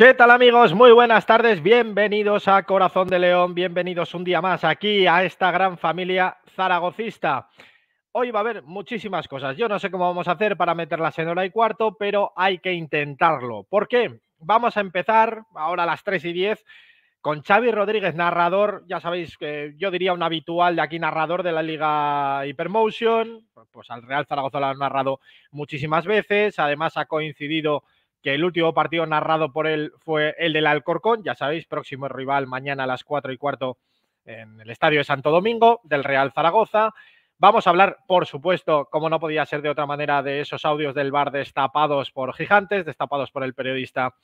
¿Qué tal amigos? Muy buenas tardes, bienvenidos a Corazón de León, bienvenidos un día más aquí a esta gran familia zaragocista. Hoy va a haber muchísimas cosas. Yo no sé cómo vamos a hacer para meterlas en hora y cuarto, pero hay que intentarlo. ¿Por qué? Vamos a empezar ahora a las 3 y 10 con Xavi Rodríguez, narrador, ya sabéis que yo diría un habitual de aquí, narrador de la Liga Hypermotion, pues al Real Zaragoza lo han narrado muchísimas veces, además ha coincidido que el último partido narrado por él fue el del Alcorcón, ya sabéis, próximo rival mañana a las 4 y cuarto en el Estadio de Santo Domingo del Real Zaragoza. Vamos a hablar, por supuesto, como no podía ser de otra manera, de esos audios del bar destapados por Gigantes, destapados por el periodista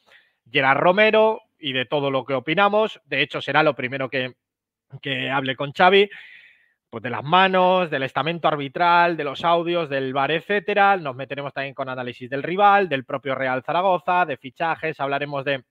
Gerard Romero y de todo lo que opinamos. De hecho, será lo primero que, que hable con Xavi pues de las manos, del estamento arbitral, de los audios, del bar, etcétera. Nos meteremos también con análisis del rival, del propio Real Zaragoza, de fichajes, hablaremos de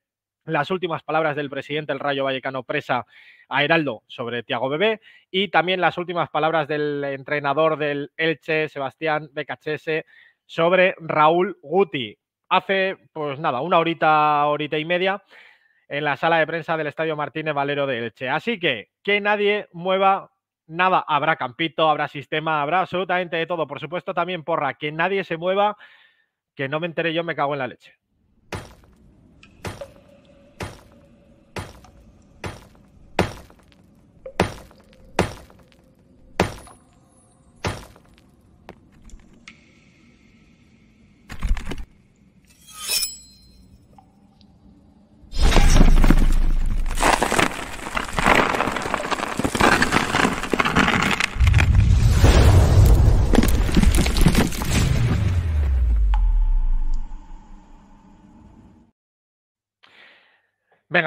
las últimas palabras del presidente del Rayo Vallecano Presa a Heraldo sobre Tiago Bebé y también las últimas palabras del entrenador del Elche, Sebastián Becachese, sobre Raúl Guti. Hace, pues nada, una horita, horita y media en la sala de prensa del Estadio Martínez Valero de Elche. Así que que nadie mueva nada, habrá campito, habrá sistema, habrá absolutamente de todo. Por supuesto, también porra, que nadie se mueva, que no me enteré yo, me cago en la leche.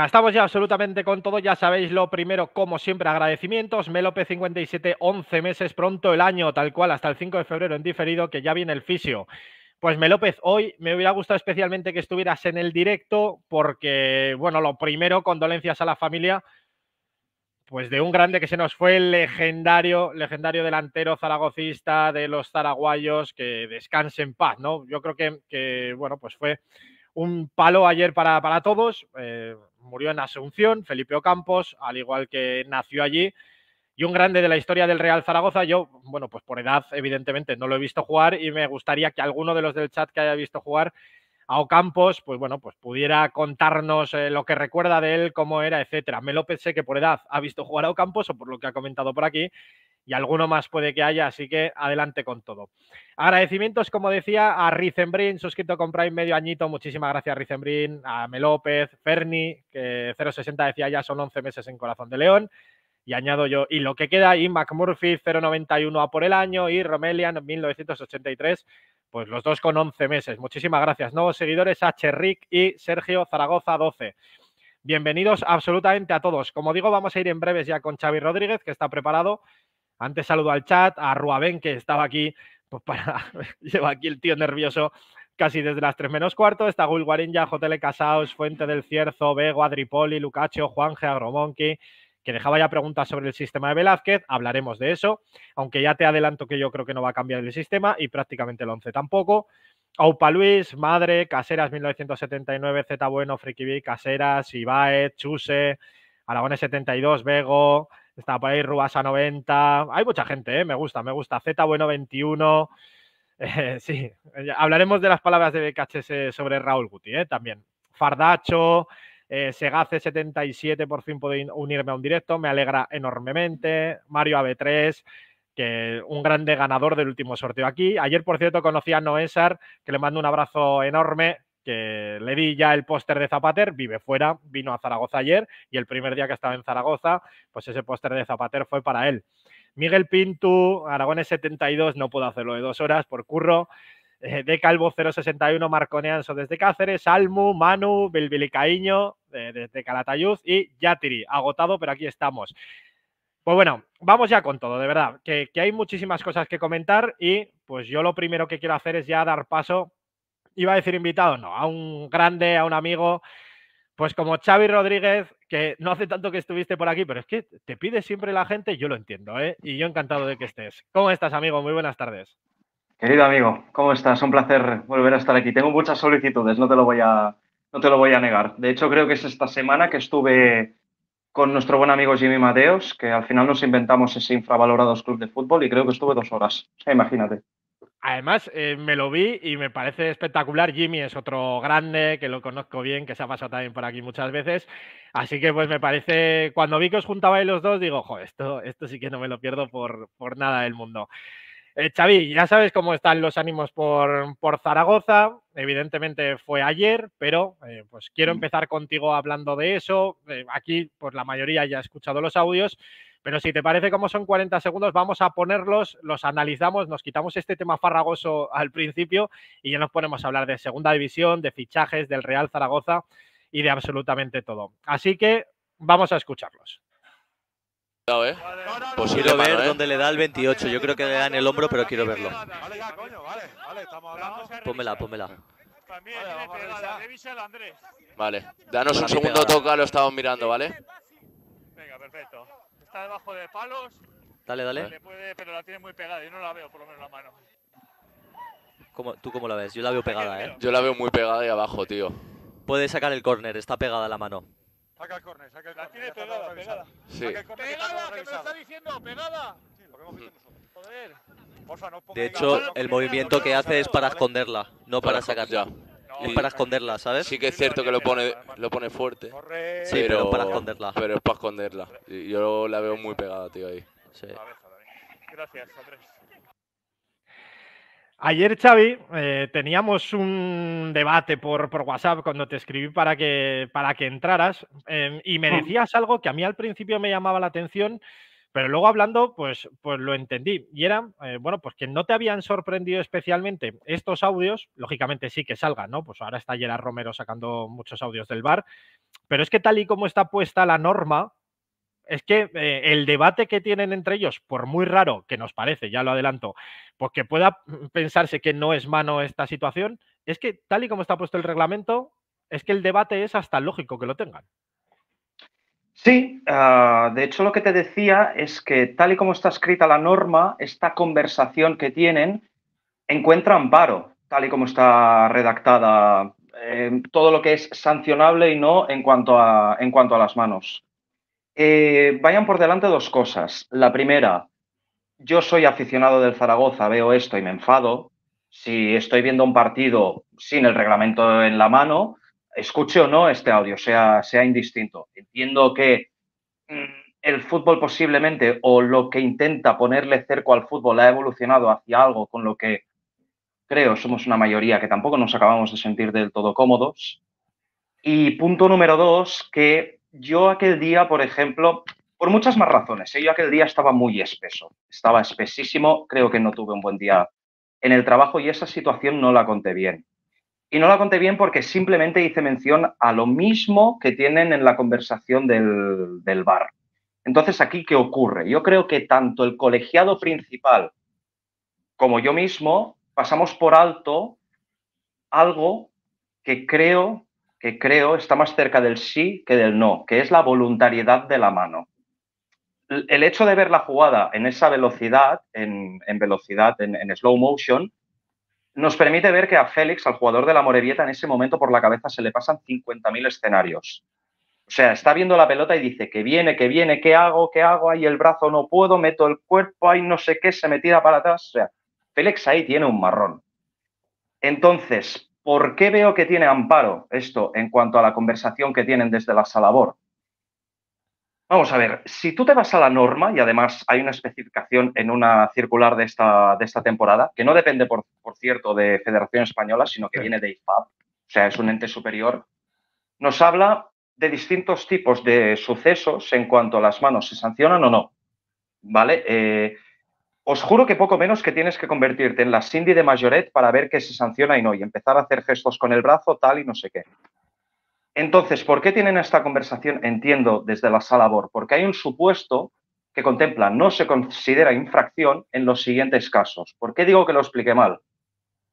estamos ya absolutamente con todo. Ya sabéis lo primero, como siempre, agradecimientos. Melope 57, 11 meses, pronto el año, tal cual, hasta el 5 de febrero en diferido, que ya viene el fisio. Pues Melópez, hoy me hubiera gustado especialmente que estuvieras en el directo, porque, bueno, lo primero, condolencias a la familia, pues de un grande que se nos fue, el legendario, legendario delantero zaragocista de los zaraguayos, que descanse en paz, ¿no? Yo creo que, bueno, pues fue un palo ayer para, todos. Eh, murió en Asunción, Felipe Ocampos, al igual que nació allí. Y un grande de la historia del Real Zaragoza, yo, bueno, pues por edad, evidentemente, no lo he visto jugar y me gustaría que alguno de los del chat que haya visto jugar a Ocampos, pues bueno, pues pudiera contarnos eh, lo que recuerda de él, cómo era, etcétera. Me lo pensé que por edad ha visto jugar a Ocampos o por lo que ha comentado por aquí, y alguno más puede que haya, así que adelante con todo. Agradecimientos, como decía, a Rizembrin, suscrito con Prime medio añito, muchísimas gracias Rizembrin. a Melópez, Ferni, que 060 decía ya son 11 meses en Corazón de León, y añado yo, y lo que queda, y McMurphy 091 a por el año, y Romelian 1983, pues los dos con 11 meses. Muchísimas gracias. Nuevos seguidores a y Sergio Zaragoza 12. Bienvenidos absolutamente a todos. Como digo, vamos a ir en breves ya con Xavi Rodríguez, que está preparado antes saludo al chat, a Ruaben, que estaba aquí, pues para, lleva aquí el tío nervioso casi desde las 3 menos cuarto. Está Gul Guarinja, JL Casaos, Fuente del Cierzo, Bego, Adripoli, Lucacho, Juanje, AgroMonkey, que dejaba ya preguntas sobre el sistema de Velázquez. Hablaremos de eso, aunque ya te adelanto que yo creo que no va a cambiar el sistema y prácticamente el 11 tampoco. Aupa Luis, Madre, Caseras 1979, Z Bueno, Frikibí, Caseras, Ibaez, Chuse, Aragones 72, Bego, Está por ahí Rubasa 90. Hay mucha gente, ¿eh? me gusta, me gusta. Z Bueno 21. sí, hablaremos de las palabras de BKHS sobre Raúl Guti ¿eh? también. Fardacho, eh, Segace77, por fin puedo unirme a un directo, me alegra enormemente. Mario AB3, que un grande ganador del último sorteo aquí. Ayer, por cierto, conocí a Noésar, que le mando un abrazo enorme que le di ya el póster de Zapater, vive fuera, vino a Zaragoza ayer y el primer día que estaba en Zaragoza, pues ese póster de Zapater fue para él. Miguel Pintu, Aragones 72, no puedo hacerlo de dos horas por curro. Eh, de Calvo 061, Marconeanso desde Cáceres, Almu, Manu, Bilbilicaíño eh, desde Calatayud y Yatiri, agotado, pero aquí estamos. Pues bueno, vamos ya con todo, de verdad, que, que hay muchísimas cosas que comentar y pues yo lo primero que quiero hacer es ya dar paso iba a decir invitado, no, a un grande, a un amigo, pues como Xavi Rodríguez, que no hace tanto que estuviste por aquí, pero es que te pide siempre la gente, yo lo entiendo, ¿eh? Y yo encantado de que estés. ¿Cómo estás, amigo? Muy buenas tardes. Querido amigo, ¿cómo estás? Un placer volver a estar aquí. Tengo muchas solicitudes, no te lo voy a, no te lo voy a negar. De hecho, creo que es esta semana que estuve con nuestro buen amigo Jimmy Mateos, que al final nos inventamos ese infravalorados club de fútbol y creo que estuve dos horas. Imagínate. Además, eh, me lo vi y me parece espectacular. Jimmy es otro grande, que lo conozco bien, que se ha pasado también por aquí muchas veces. Así que pues me parece, cuando vi que os juntabais los dos, digo, ojo, esto, esto sí que no me lo pierdo por, por nada del mundo. Eh, Xavi, ya sabes cómo están los ánimos por, por Zaragoza. Evidentemente fue ayer, pero eh, pues quiero empezar contigo hablando de eso. aquí, pues la mayoría ya ha escuchado los audios. Pero si te parece, como son 40 segundos, vamos a ponerlos, los analizamos, nos quitamos este tema farragoso al principio y ya nos ponemos a hablar de segunda división, de fichajes, del Real Zaragoza y de absolutamente todo. Así que vamos a escucharlos. ¿eh? Pues quiero ver eh. dónde le da el 28. Yo creo que le da en el hombro, pero quiero verlo. Vale, ya, coño, vale, vale, estamos hablando. Pónmela, pónmela. También, vale, danos un segundo toca, lo estamos mirando, ¿vale? Venga, perfecto está debajo de palos. Dale, dale. Le puede, pero la tiene muy pegada, yo no la veo por lo menos la mano. ¿Cómo, ¿Tú cómo la ves? Yo la veo pegada, ¿eh? Yo la veo muy pegada y abajo, tío. Puede sacar el córner, está pegada la mano. Saca el córner, saca el córner. La tiene pegada, pegada. Sí. Saca el corner, ¡Pegada, ¿Qué me lo está diciendo! ¡Pegada! Sí, lo que hemos visto nosotros. Joder. Porfa, no de hecho, el movimiento que hace es para esconderla, no para sacarla. Es para esconderla, ¿sabes? Sí que es cierto que lo pone, lo pone fuerte. pero, para esconderla. Pero es para esconderla. Yo la veo muy pegada, tío, ahí. Gracias, Andrés. Ayer, Xavi, eh, teníamos un debate por, WhatsApp cuando te escribí para que, para que entraras em, y me mm. decías algo que a mí al principio me llamaba la atención pero luego hablando, pues, pues lo entendí. Y era, eh, bueno, pues que no te habían sorprendido especialmente estos audios, lógicamente sí que salgan, ¿no? Pues ahora está Gerard Romero sacando muchos audios del bar, pero es que tal y como está puesta la norma, es que eh, el debate que tienen entre ellos, por muy raro que nos parece, ya lo adelanto, porque pues pueda pensarse que no es mano esta situación, es que tal y como está puesto el reglamento, es que el debate es hasta lógico que lo tengan. Sí, ah, de hecho lo que te decía es que tal y como está escrita la norma, esta conversación que tienen encuentra amparo, tal y como está redactada em, todo lo que es sancionable y no en cuanto a, en cuanto a las manos. Eh, vayan por delante dos cosas. La primera, yo soy aficionado del Zaragoza, veo esto y me enfado. Si estoy viendo un partido sin el reglamento en la mano, escuche o no este audio, sea, sea indistinto. Entiendo que mm, el fútbol posiblemente o lo que intenta ponerle cerco al fútbol ha evolucionado hacia algo con lo que creo somos una mayoría que tampoco nos acabamos de sentir del todo cómodos. Y punto número dos, que yo aquel día, por ejemplo, por muchas más razones, ¿eh? yo aquel día estaba muy espeso, estaba espesísimo, creo que no tuve un buen día en el trabajo y esa situación no la conté bien. Y no la conté bien porque simplemente hice mención a lo mismo que tienen en la conversación del, bar. Entonces, ¿aquí qué ocurre? Yo creo que tanto el colegiado principal como yo mismo pasamos por alto algo que creo que creo está más cerca del sí que del no, que es la voluntariedad de la mano. El hecho de ver la jugada en esa velocidad, en, velocidad, en, slow motion, nos permite ver que a Félix, al jugador de la Morevieta, en ese momento por la cabeza se le pasan 50.000 escenarios. O sea, está viendo la pelota y dice que viene, que viene, ¿qué hago? ¿Qué hago? Ahí el brazo no puedo, meto el cuerpo, ahí no sé qué, se me tira para atrás. O sea, Félix ahí tiene un marrón. Entonces, ¿por qué veo que tiene amparo esto en cuanto a la conversación que tienen desde la Salabor? Vamos a ver, si tú te vas a la norma, y además hay una especificación en una circular de esta, temporada, que no depende, por, cierto, de Federación Española, sino que viene de IFAB, o sea, es un ente superior, nos habla de distintos tipos de sucesos en cuanto a las manos, se sancionan o no. ¿Vale? Eh, os juro que poco menos que tienes que convertirte en la Cindy de Mayoret para ver qué se sanciona y no, y empezar a hacer gestos con el brazo, tal y no sé qué. Entonces, ¿por qué tienen esta conversación? Entiendo desde la sala BOR, porque hay un supuesto que contempla no se considera infracción en los siguientes casos. ¿Por qué digo que lo expliqué mal?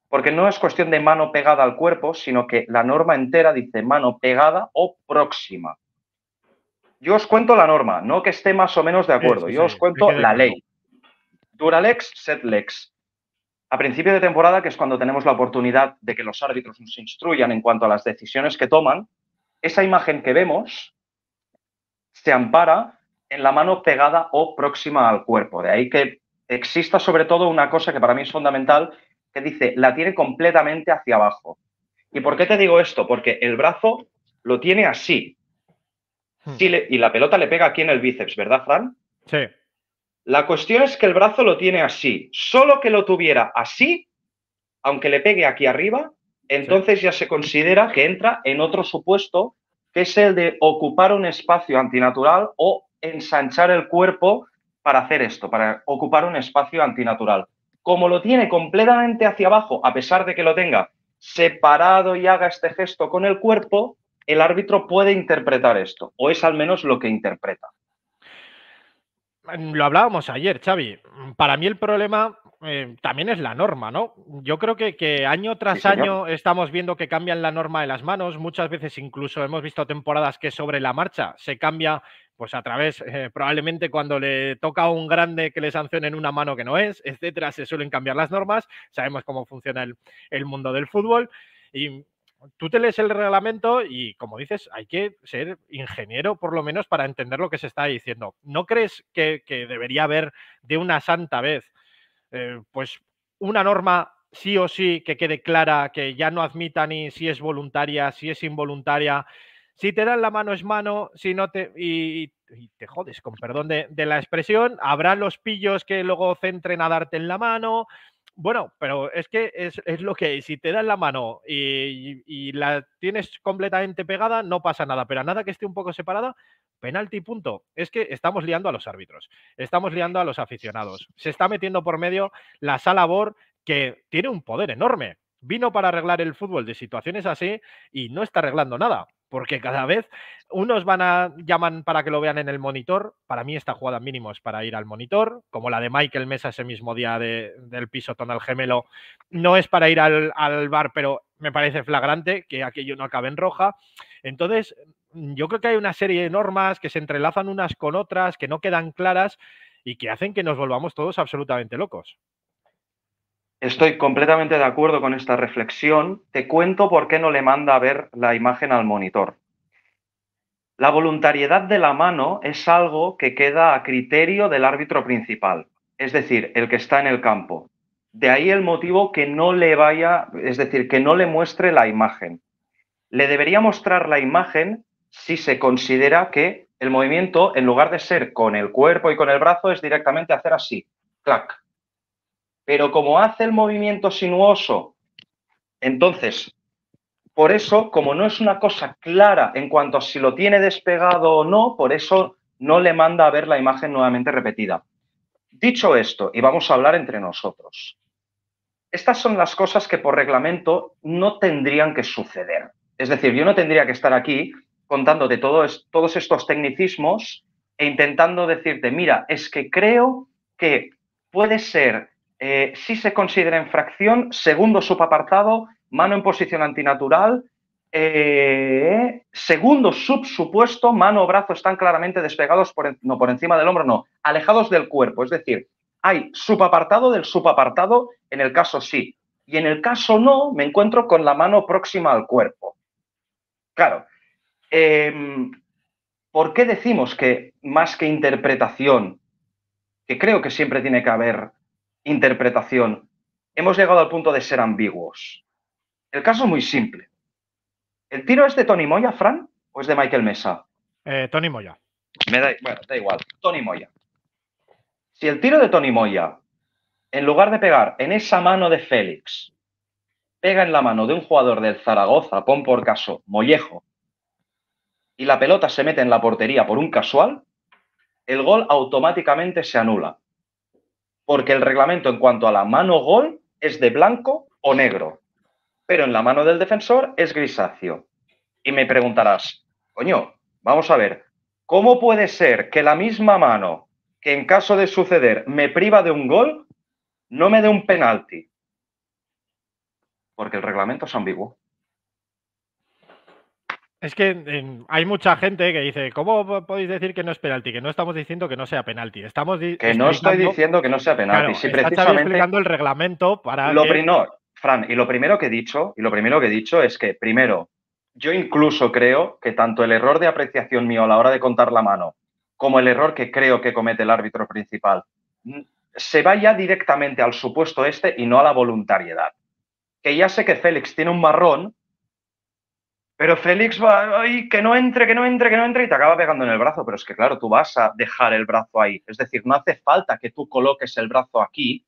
Porque no es cuestión de mano pegada al cuerpo, sino que la norma entera dice mano pegada o próxima. Yo os cuento la norma, no que esté más o menos de acuerdo, yo os cuento la ley. Duralex, sed lex. A principio de temporada, que es cuando tenemos la oportunidad de que los árbitros nos instruyan en cuanto a las decisiones que toman, esa imagen que vemos se ampara en la mano pegada o próxima al cuerpo. De ahí que exista sobre todo una cosa que para mí es fundamental, que dice, la tiene completamente hacia abajo. ¿Y por qué te digo esto? Porque el brazo lo tiene así. Hmm. y la pelota le pega aquí en el bíceps, ¿verdad, Fran? Sí. La cuestión es que el brazo lo tiene así. Solo que lo tuviera así, aunque le pegue aquí arriba, entonces ya se considera que entra en otro supuesto, que es el de ocupar un espacio antinatural o ensanchar el cuerpo para hacer esto, para ocupar un espacio antinatural. Como lo tiene completamente hacia abajo, a pesar de que lo tenga separado y haga este gesto con el cuerpo, el árbitro puede interpretar esto, o es al menos lo que interpreta. Lo hablábamos ayer, Xavi. Para mí el problema eh, también es la norma, ¿no? Yo creo que, año tras año estamos viendo que cambian la norma de las manos. Muchas veces incluso hemos visto temporadas que sobre la marcha se cambia, pues a través, eh, probablemente cuando le toca a un grande que le sancionen una mano que no es, etcétera, se suelen cambiar las normas. Sabemos cómo funciona el, mundo del fútbol. Y tú te lees el reglamento y, como dices, hay que ser ingeniero por lo menos para entender lo que se está diciendo. ¿No crees que, debería haber de una santa vez eh, pues una norma sí o sí que quede clara, que ya no admita ni si es voluntaria, si es involuntaria. Si te dan la mano es mano, si no te... Y, te jodes, con perdón de, la expresión, habrá los pillos que luego centren a darte en la mano. Bueno, pero es que es, lo que Si te dan la mano y, la tienes completamente pegada, no pasa nada. Pero nada que esté un poco separada, penalti, punto. Es que estamos liando a los árbitros, estamos liando a los aficionados. Se está metiendo por medio la sala BOR que tiene un poder enorme. Vino para arreglar el fútbol de situaciones así y no está arreglando nada, porque cada vez unos van a llaman para que lo vean en el monitor. Para mí esta jugada mínimo es para ir al monitor, como la de Michael Mesa ese mismo día del piso al gemelo. No es para ir al, al bar, pero me parece flagrante que aquello no acabe en roja. Entonces, Mm, yo creo que hay una serie de normas que se entrelazan unas con otras, que no quedan claras y que hacen que nos volvamos todos absolutamente locos. Estoy completamente de acuerdo con esta reflexión. Te cuento por qué no le manda a ver la imagen al monitor. La voluntariedad de la mano es algo que queda a criterio del árbitro principal, es decir, el que está en el campo. De ahí el motivo que no le vaya, es decir, que no le muestre la imagen. Le debería mostrar la imagen si se considera que el movimiento, en lugar de ser con el cuerpo y con el brazo, es directamente hacer así, clac. Pero como hace el movimiento sinuoso, entonces, por eso, como no es una cosa clara en cuanto a si lo tiene despegado o no, por eso no le manda a ver la imagen nuevamente repetida. Dicho esto, y vamos a hablar entre nosotros, estas son las cosas que por reglamento no tendrían que suceder. Es decir, yo no tendría que estar aquí contándote todo todos estos tecnicismos e intentando decirte, mira, es que creo que puede ser, eh, si se considera infracción, segundo subapartado, mano en posición antinatural, eh, segundo subsupuesto, mano o brazo están claramente despegados, por, no por encima del hombro, no, alejados del cuerpo. Es decir, hay subapartado del subapartado en el caso sí. Y en el caso no, me encuentro con la mano próxima al cuerpo. Claro, Em, ¿por qué decimos que más que interpretación, que creo que siempre tiene que haber interpretación, hemos llegado al punto de ser ambiguos? El caso es muy simple. ¿El tiro es de Tony Moya, Fran, o es de Michael Mesa? Eh, Tony Moya. Me da, bueno, da igual, Tony Moya. Si el tiro de Tony Moya, en lugar de pegar en esa mano de Félix, pega en la mano de un jugador del Zaragoza, pon por caso Mollejo, y la pelota se mete en la portería por un casual, el gol automáticamente se anula. Porque el reglamento en cuanto a la mano gol es de blanco o negro, pero en la mano del defensor es grisáceo. Y me preguntarás, coño, vamos a ver, ¿cómo puede ser que la misma mano que en caso de suceder me priva de un gol, no me dé un penalti? Porque el reglamento es ambiguo. Es que hay mucha gente que dice, ¿cómo podéis decir que no es penalti? Que no estamos diciendo que no sea penalti. Estamos que no estoy diciendo que no sea penalti. precisamente explicando el reglamento para. Lo primero, Fran, y lo primero que he dicho, y lo primero que he dicho es que, primero, yo incluso creo que tanto el error de apreciación mío a la hora de contar la mano, como el error que creo que comete el árbitro principal, se vaya directamente al supuesto este y no a la voluntariedad. Que ya sé que Félix tiene un marrón, pero Félix va, ay, que no entre, que no entre, que no entre, y te acaba pegando en el brazo. Pero es que, claro, tú vas a dejar el brazo ahí. Es decir, no hace falta que tú coloques el brazo aquí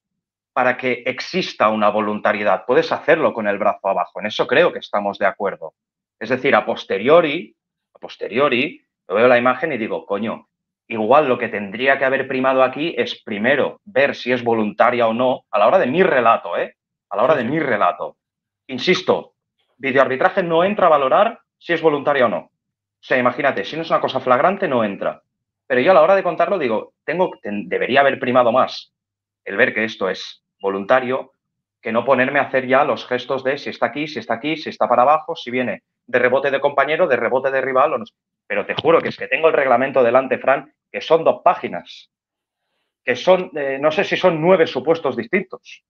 para que exista una voluntariedad. Puedes hacerlo con el brazo abajo. En eso creo que estamos de acuerdo. Es decir, a posteriori, a posteriori, veo la imagen y digo, coño, igual lo que tendría que haber primado aquí es primero ver si es voluntaria o no a la hora de mi relato, ¿eh? A la hora de mi relato. Insisto, videoarbitraje no entra a valorar si es voluntario o no. O sea, imagínate, si no es una cosa flagrante, no entra. Pero yo a la hora de contarlo digo, tengo, debería haber primado más el ver que esto es voluntario que no ponerme a hacer ya los gestos de si está aquí, si está aquí, si está para abajo, si viene de rebote de compañero, de rebote de rival. O no. Pero te juro que es que tengo el reglamento delante, Fran, que son dos páginas, que son, eh, no sé si son nueve supuestos distintos.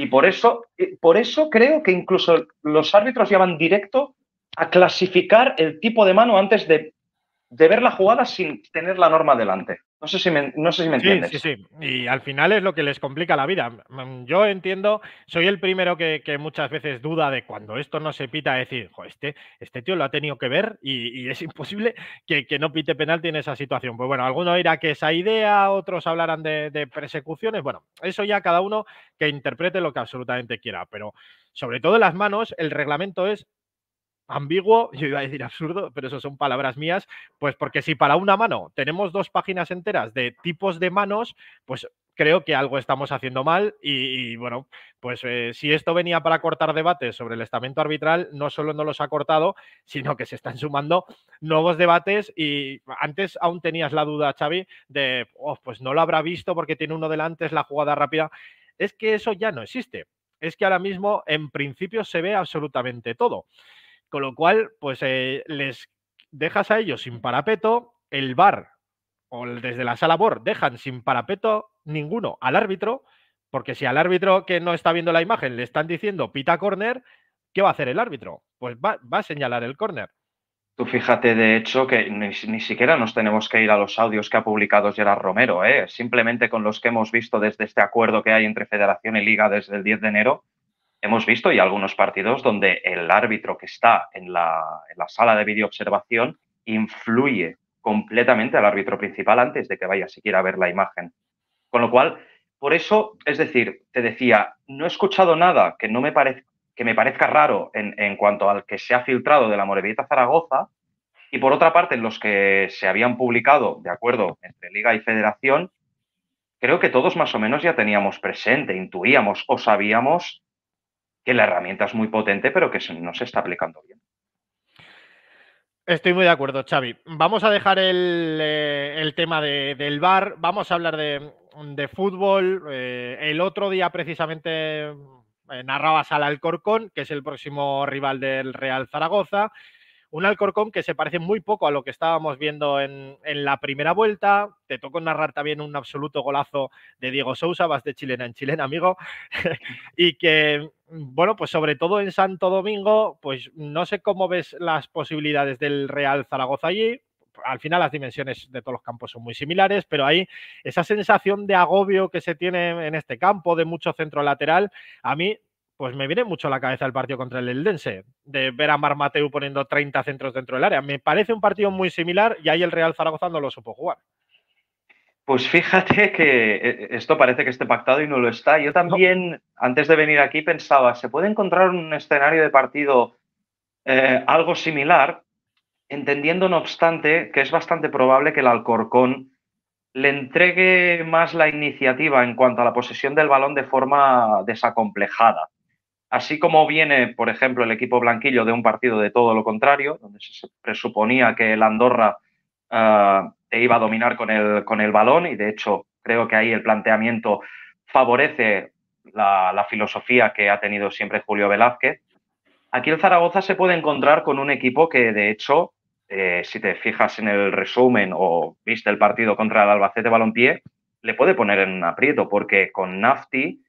Y por eso, eh, por eso creo que incluso los árbitros llevan directo a clasificar el tipo de mano antes de de ver la jugada sin tener la norma delante. No sé si me, no me entiendes. Sí, sí, sí. Y al final es lo que les complica la vida. Mm, yo entiendo, soy el primero que, muchas veces duda de cuando esto no se pita, decir, este, este tío lo ha tenido que ver y, es imposible que, no pite penalti en esa situación. Pues bueno, algunos dirá que esa idea, otros hablarán de, de persecuciones. Bueno, eso ya cada uno que interprete lo que absolutamente quiera, pero sobre todo en las manos, el reglamento es ambiguo, yo iba a decir absurdo, pero eso son palabras mías, pues porque si para una mano tenemos dos páginas enteras de tipos de manos, pues creo que algo estamos haciendo mal y, bueno, pues eh, si esto venía para cortar debates sobre el estamento arbitral, no solo no los ha cortado, sino que se están sumando nuevos debates y antes aún tenías la duda, Xavi, de, oh, pues no lo habrá visto porque tiene uno delante, es la jugada rápida. Es que eso ya no existe. Es que ahora mismo, en principio, se ve absolutamente todo. Con lo cual, pues eh, les dejas a ellos sin parapeto, el bar o desde la sala BOR dejan sin parapeto ninguno al árbitro, porque si al árbitro que no está viendo la imagen le están diciendo pita corner, ¿qué va a hacer el árbitro? Pues va, a señalar el corner. Tú fíjate, de hecho, que ni, siquiera nos tenemos que ir a los audios que ha publicado Gerard Romero, ¿eh? simplemente con los que hemos visto desde este acuerdo que hay entre Federación y Liga desde el 10 de enero, hemos visto ya algunos partidos donde el árbitro que está en la, sala de videoobservación influye completamente al árbitro principal antes de que vaya siquiera a ver la imagen. Con lo cual, por eso, es decir, te decía, no he escuchado nada que no me parezca raro en, cuanto al que se ha filtrado de la Morevieta Zaragoza, y por otra parte, en los que se habían publicado, de acuerdo, entre Liga y Federación, creo que todos más o menos ya teníamos presente, intuíamos o sabíamos que la herramienta es muy potente, pero que no se está aplicando bien. Estoy muy de acuerdo, Xavi. Vamos a dejar el, eh, tema del bar, vamos a hablar de, fútbol. Eh, el otro día, precisamente, eh, narrabas al Alcorcón, que es el próximo rival del Real Zaragoza. Un Alcorcón que se parece muy poco a lo que estábamos viendo en, la primera vuelta. Te tocó narrar también un absoluto golazo de Diego Sousa, vas de chilena en chilena, amigo. y que, bueno, pues sobre todo en Santo Domingo, pues no sé cómo ves las posibilidades del Real Zaragoza allí al final las dimensiones de todos los campos son muy similares, pero ahí esa sensación de agobio que se tiene en este campo de mucho centro lateral, a mí pues me viene mucho a la cabeza el partido contra el Eldense, de ver a Mar Mateu poniendo 30 centros dentro del área. Me parece un partido muy similar y ahí el Real Zaragoza no lo supo jugar. Pues fíjate que eh, eh, esto parece que esté pactado y no lo está. Yo también, antes de venir aquí, pensaba, ¿se puede encontrar un escenario de partido eh, algo similar? Entendiendo, no obstante, que es bastante probable que el Alcorcón le entregue más la iniciativa en cuanto a la posesión del balón de forma desacomplejada. Así como viene, por ejemplo, el equipo blanquillo de un partido de todo lo contrario, donde se presuponía que el Andorra ah, te iba a dominar con el, balón y de hecho creo que ahí el planteamiento favorece la, filosofía que ha tenido siempre Julio Velázquez. Aquí el Zaragoza se puede encontrar con un equipo que de hecho eh, si te fijas en el resumen o viste el partido contra el Albacete Balompié, le puede poner en aprieto, porque con Nafti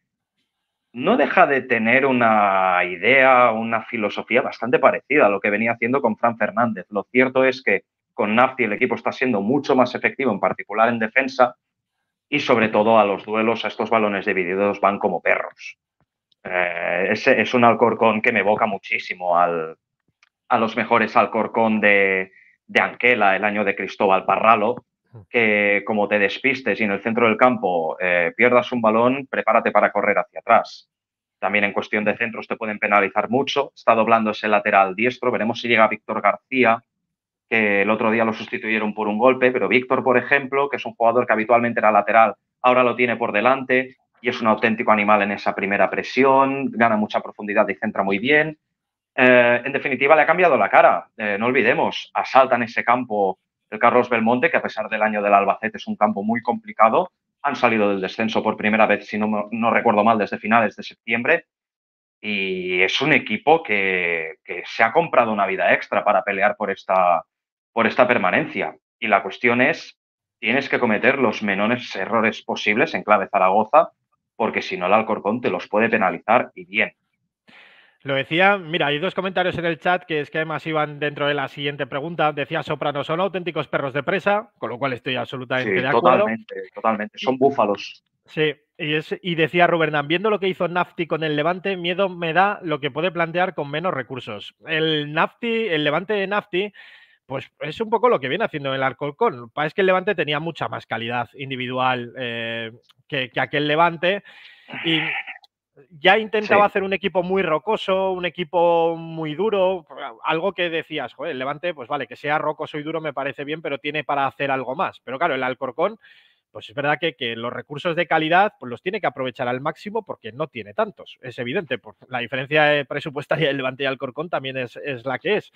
no deja de tener una idea, una filosofía bastante parecida a lo que venía haciendo con Fran Fernández. Lo cierto es que con Nafti el equipo está siendo mucho más efectivo, en particular en defensa, y sobre todo a los duelos, a estos balones divididos van como perros. Eh, es un Alcorcón que me evoca muchísimo a los mejores Alcorcón de, de Anquela, el año de Cristóbal Parralo, que como te despistes y en el centro del campo eh, pierdas un balón, prepárate para correr hacia atrás. También en cuestión de centros te pueden penalizar mucho. Está doblando ese lateral diestro. Veremos si llega Víctor García, que el otro día lo sustituyeron por un golpe, pero Víctor, por ejemplo, que es un jugador que habitualmente era lateral, ahora lo tiene por delante y es un auténtico animal en esa primera presión, gana mucha profundidad y centra muy bien. Eh, en definitiva, le ha cambiado la cara. Eh, no olvidemos, asalta en ese campo el Carlos Belmonte, que a pesar del año del Albacete es un campo muy complicado, han salido del descenso por primera vez, si no, recuerdo mal, desde finales de septiembre. Y es un equipo que, se ha comprado una vida extra para pelear por esta, por esta permanencia. Y la cuestión es, tienes que cometer los menores errores posibles en clave Zaragoza, porque si no el Alcorcón te los puede penalizar y bien. Lo decía, mira, hay dos comentarios en el chat que es que además iban dentro de la siguiente pregunta. Decía Soprano, son auténticos perros de presa, con lo cual estoy absolutamente de acuerdo. Totalmente, totalmente, son búfalos. Sí, y, es, y decía Rubén, viendo lo que hizo Nafti con el Levante, miedo me da lo que puede plantear con menos recursos. El Nafti, el Levante de Nafti, pues es un poco lo que viene haciendo el con. Es que el Levante tenía mucha más calidad individual eh, que, que aquel Levante. Y ya intentaba hacer un equipo muy rocoso, un equipo muy duro, algo que decías, joder, el Levante, pues vale, que sea rocoso y duro me parece bien, pero tiene para hacer algo más. Pero claro, el Alcorcón, pues es verdad que, los recursos de calidad pues los tiene que aprovechar al máximo porque no tiene tantos, es evidente. la diferencia eh, presupuestaria del Levante y Alcorcón también es, la que es.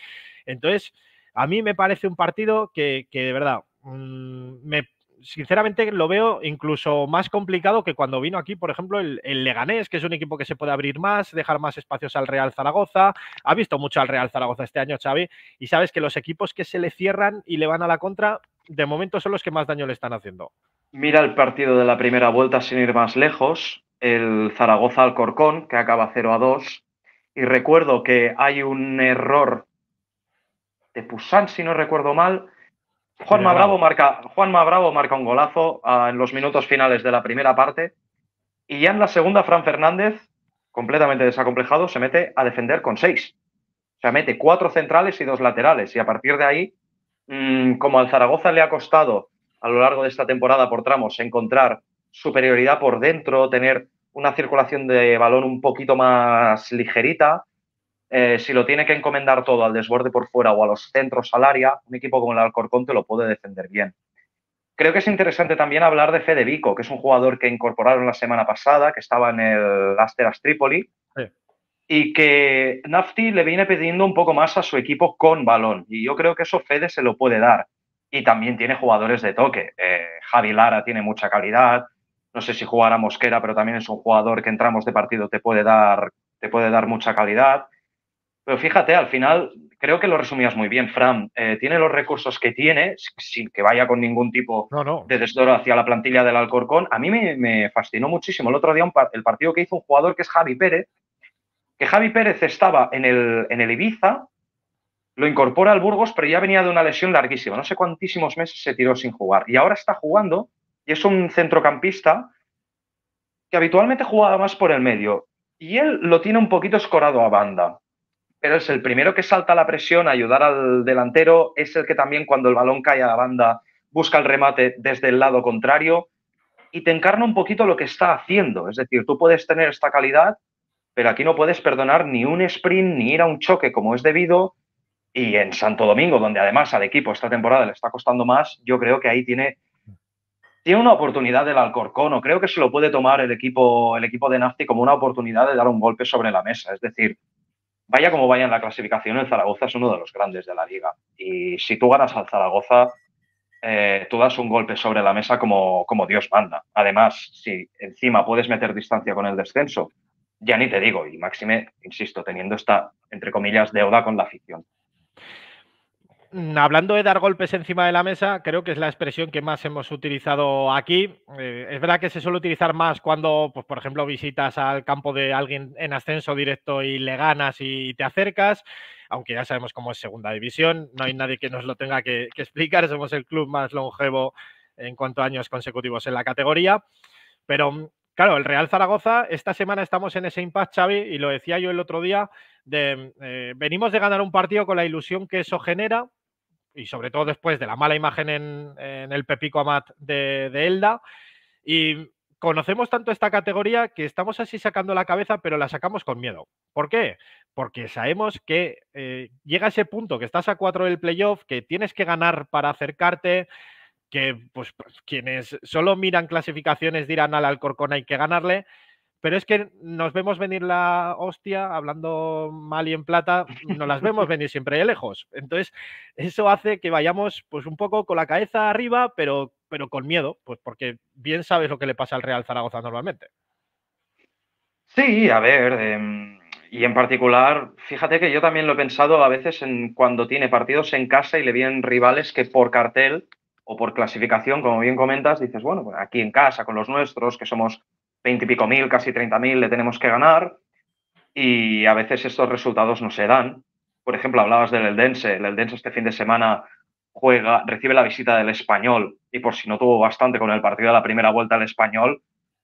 Entonces, a mí me parece un partido que, de verdad mm, me sinceramente lo veo incluso más complicado que cuando vino aquí, por ejemplo, el, Leganés, que es un equipo que se puede abrir más, dejar más espacios al Real Zaragoza. Ha visto mucho al Real Zaragoza este año, Xavi, y sabes que los equipos que se le cierran y le van a la contra, de momento son los que más daño le están haciendo. Mira el partido de la primera vuelta sin ir más lejos, el Zaragoza al Corcón, que acaba 0 a 2. Y recuerdo que hay un error de Pusan, si no recuerdo mal, Juan Bravo, marca, marca un golazo ah, en los minutos finales de la primera parte. Y ya en la segunda, Fran Fernández, completamente desacomplejado, se mete a defender con seis. O sea, mete cuatro centrales y dos laterales. Y a partir de ahí, mm, como al Zaragoza le ha costado a lo largo de esta temporada por tramos encontrar superioridad por dentro, tener una circulación de balón un poquito más ligerita, eh, si lo tiene que encomendar todo al desborde por fuera o a los centros al área, un equipo como el Alcorcón te lo puede defender bien. Creo que es interesante también hablar de Fede Vico, que es un jugador que incorporaron la semana pasada, que estaba en el Asteras Tripoli, y que Nafti le viene pidiendo un poco más a su equipo con balón. Y yo creo que eso Fede se lo puede dar. Y también tiene jugadores de toque. Eh, Javi Lara tiene mucha calidad. No sé si jugará Mosquera, pero también es un jugador que entramos de partido te puede dar, te puede dar mucha calidad. Pero fíjate, al final creo que lo resumías muy bien, Fran. Eh, tiene los recursos que tiene, sin que vaya con ningún tipo de desdoro hacia la plantilla del Alcorcón. A mí me, fascinó muchísimo el otro día el partido que hizo un jugador que es Javi Pérez, que Javi Pérez estaba en el, en el Ibiza, lo incorpora al Burgos, pero ya venía de una lesión larguísima, no sé cuántísimos meses se tiró sin jugar. Y ahora está jugando y es un centrocampista que habitualmente jugaba más por el medio. Y él lo tiene un poquito escorado a banda pero es el primero que salta la presión, a ayudar al delantero, es el que también cuando el balón cae a la banda busca el remate desde el lado contrario y te encarna un poquito lo que está haciendo. Es decir, tú puedes tener esta calidad, pero aquí no puedes perdonar ni un sprint ni ir a un choque como es debido. Y en Santo Domingo, donde además al equipo esta temporada le está costando más, yo creo que ahí tiene, tiene una oportunidad del Alcorcón, o creo que se lo puede tomar el equipo, el equipo de Nafti como una oportunidad de dar un golpe sobre la mesa. Es decir, vaya como vaya en la clasificación, el Zaragoza es uno de los grandes de la liga. Y si tú ganas al Zaragoza, eh, tú das un golpe sobre la mesa como, como Dios manda. Además, si encima puedes meter distancia con el descenso, ya ni te digo, y máxime, insisto, teniendo esta, entre comillas, deuda con la afición. Mm, hablando de dar golpes encima de la mesa, creo que es la expresión que más hemos utilizado aquí. Eh, es verdad que se suele utilizar más cuando, pues, por ejemplo, visitas al campo de alguien en ascenso directo y le ganas y te acercas, aunque ya sabemos cómo es segunda división, no hay nadie que nos lo tenga que, explicar, somos el club más longevo en cuanto a años consecutivos en la categoría. Pero Claro, el Real Zaragoza, esta semana estamos en ese impasse, Xavi, y lo decía yo el otro día, eh, venimos de ganar un partido con la ilusión que eso genera, y sobre todo después de la mala imagen en, el Pepico Amat de, Elda. Y conocemos tanto esta categoría que estamos así sacando la cabeza, pero la sacamos con miedo. ¿Por qué? Porque sabemos que eh, llega ese punto que estás a cuatro del playoff, que tienes que ganar para acercarte, que pues, pues, quienes solo miran clasificaciones dirán al Alcorcón hay que ganarle. Pero es que nos vemos venir la hostia, hablando mal y en plata, nos las vemos venir siempre de lejos. Entonces, eso hace que vayamos pues un poco con la cabeza arriba, pero, pero con miedo, pues porque bien sabes lo que le pasa al Real Zaragoza normalmente. Sí, a ver, em, y en particular, fíjate que yo también lo he pensado a veces en cuando tiene partidos en casa y le vienen rivales que por cartel o por clasificación, como bien comentas, dices, bueno, pues, aquí en casa, con los nuestros, que somos veintipico mil, casi treinta mil le tenemos que ganar y a veces estos resultados no se dan. Por ejemplo, hablabas del Eldense. El Eldense este fin de semana juega, recibe la visita del Español y por si no tuvo bastante con el partido de la primera vuelta al Español,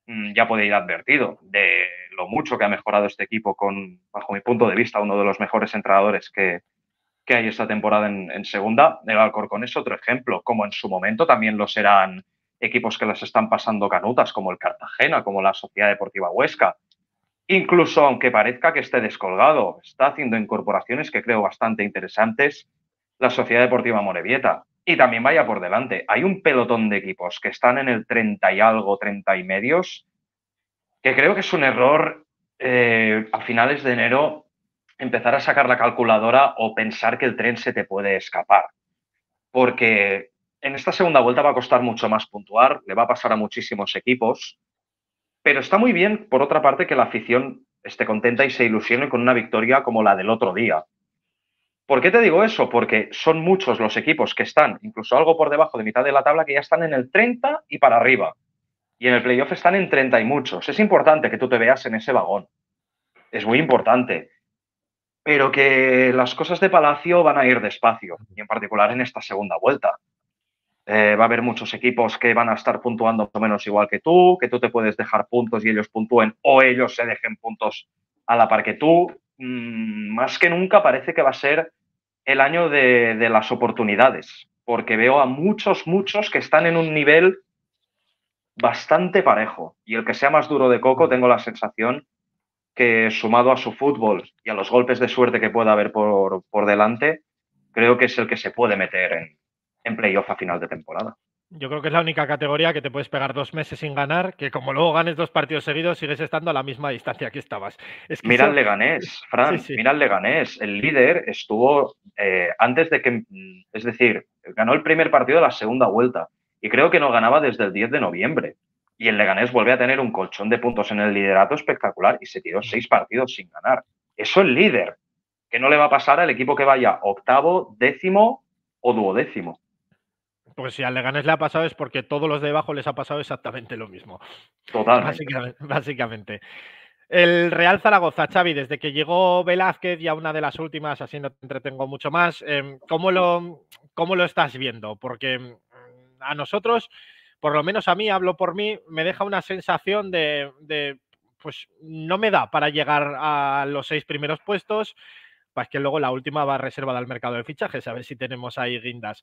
mm, ya puede ir advertido de lo mucho que ha mejorado este equipo con, bajo mi punto de vista, uno de los mejores entrenadores que, hay esta temporada en, en segunda. El Alcorcón es otro ejemplo, como en su momento también lo serán equipos que las están pasando canutas, como el Cartagena, como la Sociedad Deportiva Huesca. Incluso aunque parezca que esté descolgado, está haciendo incorporaciones que creo bastante interesantes la Sociedad Deportiva Morevieta. Y también vaya por delante, hay un pelotón de equipos que están en el 30 y algo, 30 y medios, que creo que es un error eh, a finales de enero empezar a sacar la calculadora o pensar que el tren se te puede escapar. Porque en esta segunda vuelta va a costar mucho más puntuar, le va a pasar a muchísimos equipos, pero está muy bien, por otra parte, que la afición esté contenta y se ilusione con una victoria como la del otro día. ¿Por qué te digo eso? Porque son muchos los equipos que están, incluso algo por debajo de mitad de la tabla, que ya están en el 30 y para arriba. Y en el playoff están en 30 y muchos. Es importante que tú te veas en ese vagón. Es muy importante. Pero que las cosas de Palacio van a ir despacio, y en particular en esta segunda vuelta. Eh, va a haber muchos equipos que van a estar puntuando más o menos igual que tú, que tú te puedes dejar puntos y ellos puntúen o ellos se dejen puntos a la par que tú. Mm, más que nunca parece que va a ser el año de, las oportunidades, porque veo a muchos, muchos que están en un nivel bastante parejo. Y el que sea más duro de coco, tengo la sensación que sumado a su fútbol y a los golpes de suerte que pueda haber por, por delante, creo que es el que se puede meter en, en playoff a final de temporada. Yo creo que es la única categoría que te puedes pegar dos meses sin ganar, que como luego ganes dos partidos seguidos, sigues estando a la misma distancia que estabas. Es mira el Leganés, Fran, mira el Leganés. El líder estuvo eh, antes de que, es decir, ganó el primer partido de la segunda vuelta y creo que no ganaba desde el 10 de noviembre. Y el Leganés vuelve a tener un colchón de puntos en el liderato espectacular y se tiró seis partidos sin ganar. Eso el líder, que no le va a pasar al equipo que vaya octavo, décimo o duodécimo. Pues si al Leganes le ha pasado es porque todos los de abajo les ha pasado exactamente lo mismo. Totalmente. Básicamente. El Real Zaragoza, Xavi, desde que llegó Velázquez, ya una de las últimas, así no te entretengo mucho más, em, ¿cómo, lo, ¿cómo lo estás viendo? Porque mm, a nosotros, por lo menos a mí, hablo por mí, me deja una sensación de, de pues no me da para llegar a los seis primeros puestos, pues que luego la última va reservada al mercado de fichajes, a ver si tenemos ahí guindas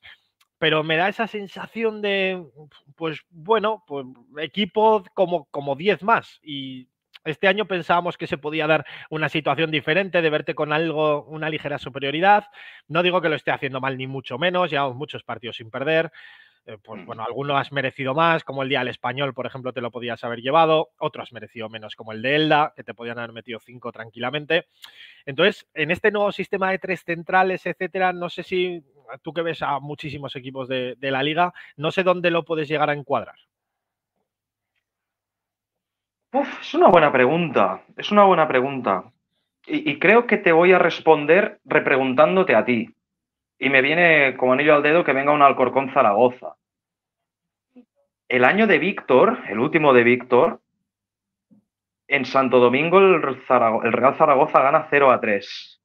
pero me da esa sensación de, pues bueno, pues, equipo como 10 más. Y este año pensábamos que se podía dar una situación diferente, de verte con algo, una ligera superioridad. No digo que lo esté haciendo mal, ni mucho menos, llevamos muchos partidos sin perder. Eh, pues bueno, alguno has merecido más, como el día Al español, por ejemplo, te lo podías haber llevado, otro has merecido menos, como el de Elda, que te podían haber metido cinco tranquilamente. Entonces, en este nuevo sistema de tres centrales, etcétera, no sé si tú que ves a muchísimos equipos de, la liga, no sé dónde lo puedes llegar a encuadrar. es una buena pregunta, es una buena pregunta. Y, y creo que te voy a responder repreguntándote a ti. Y me viene como anillo al dedo que venga un Alcorcón Zaragoza. El año de Víctor, el último de Víctor, en Santo Domingo el, Real Zaragoza gana 0 a 3.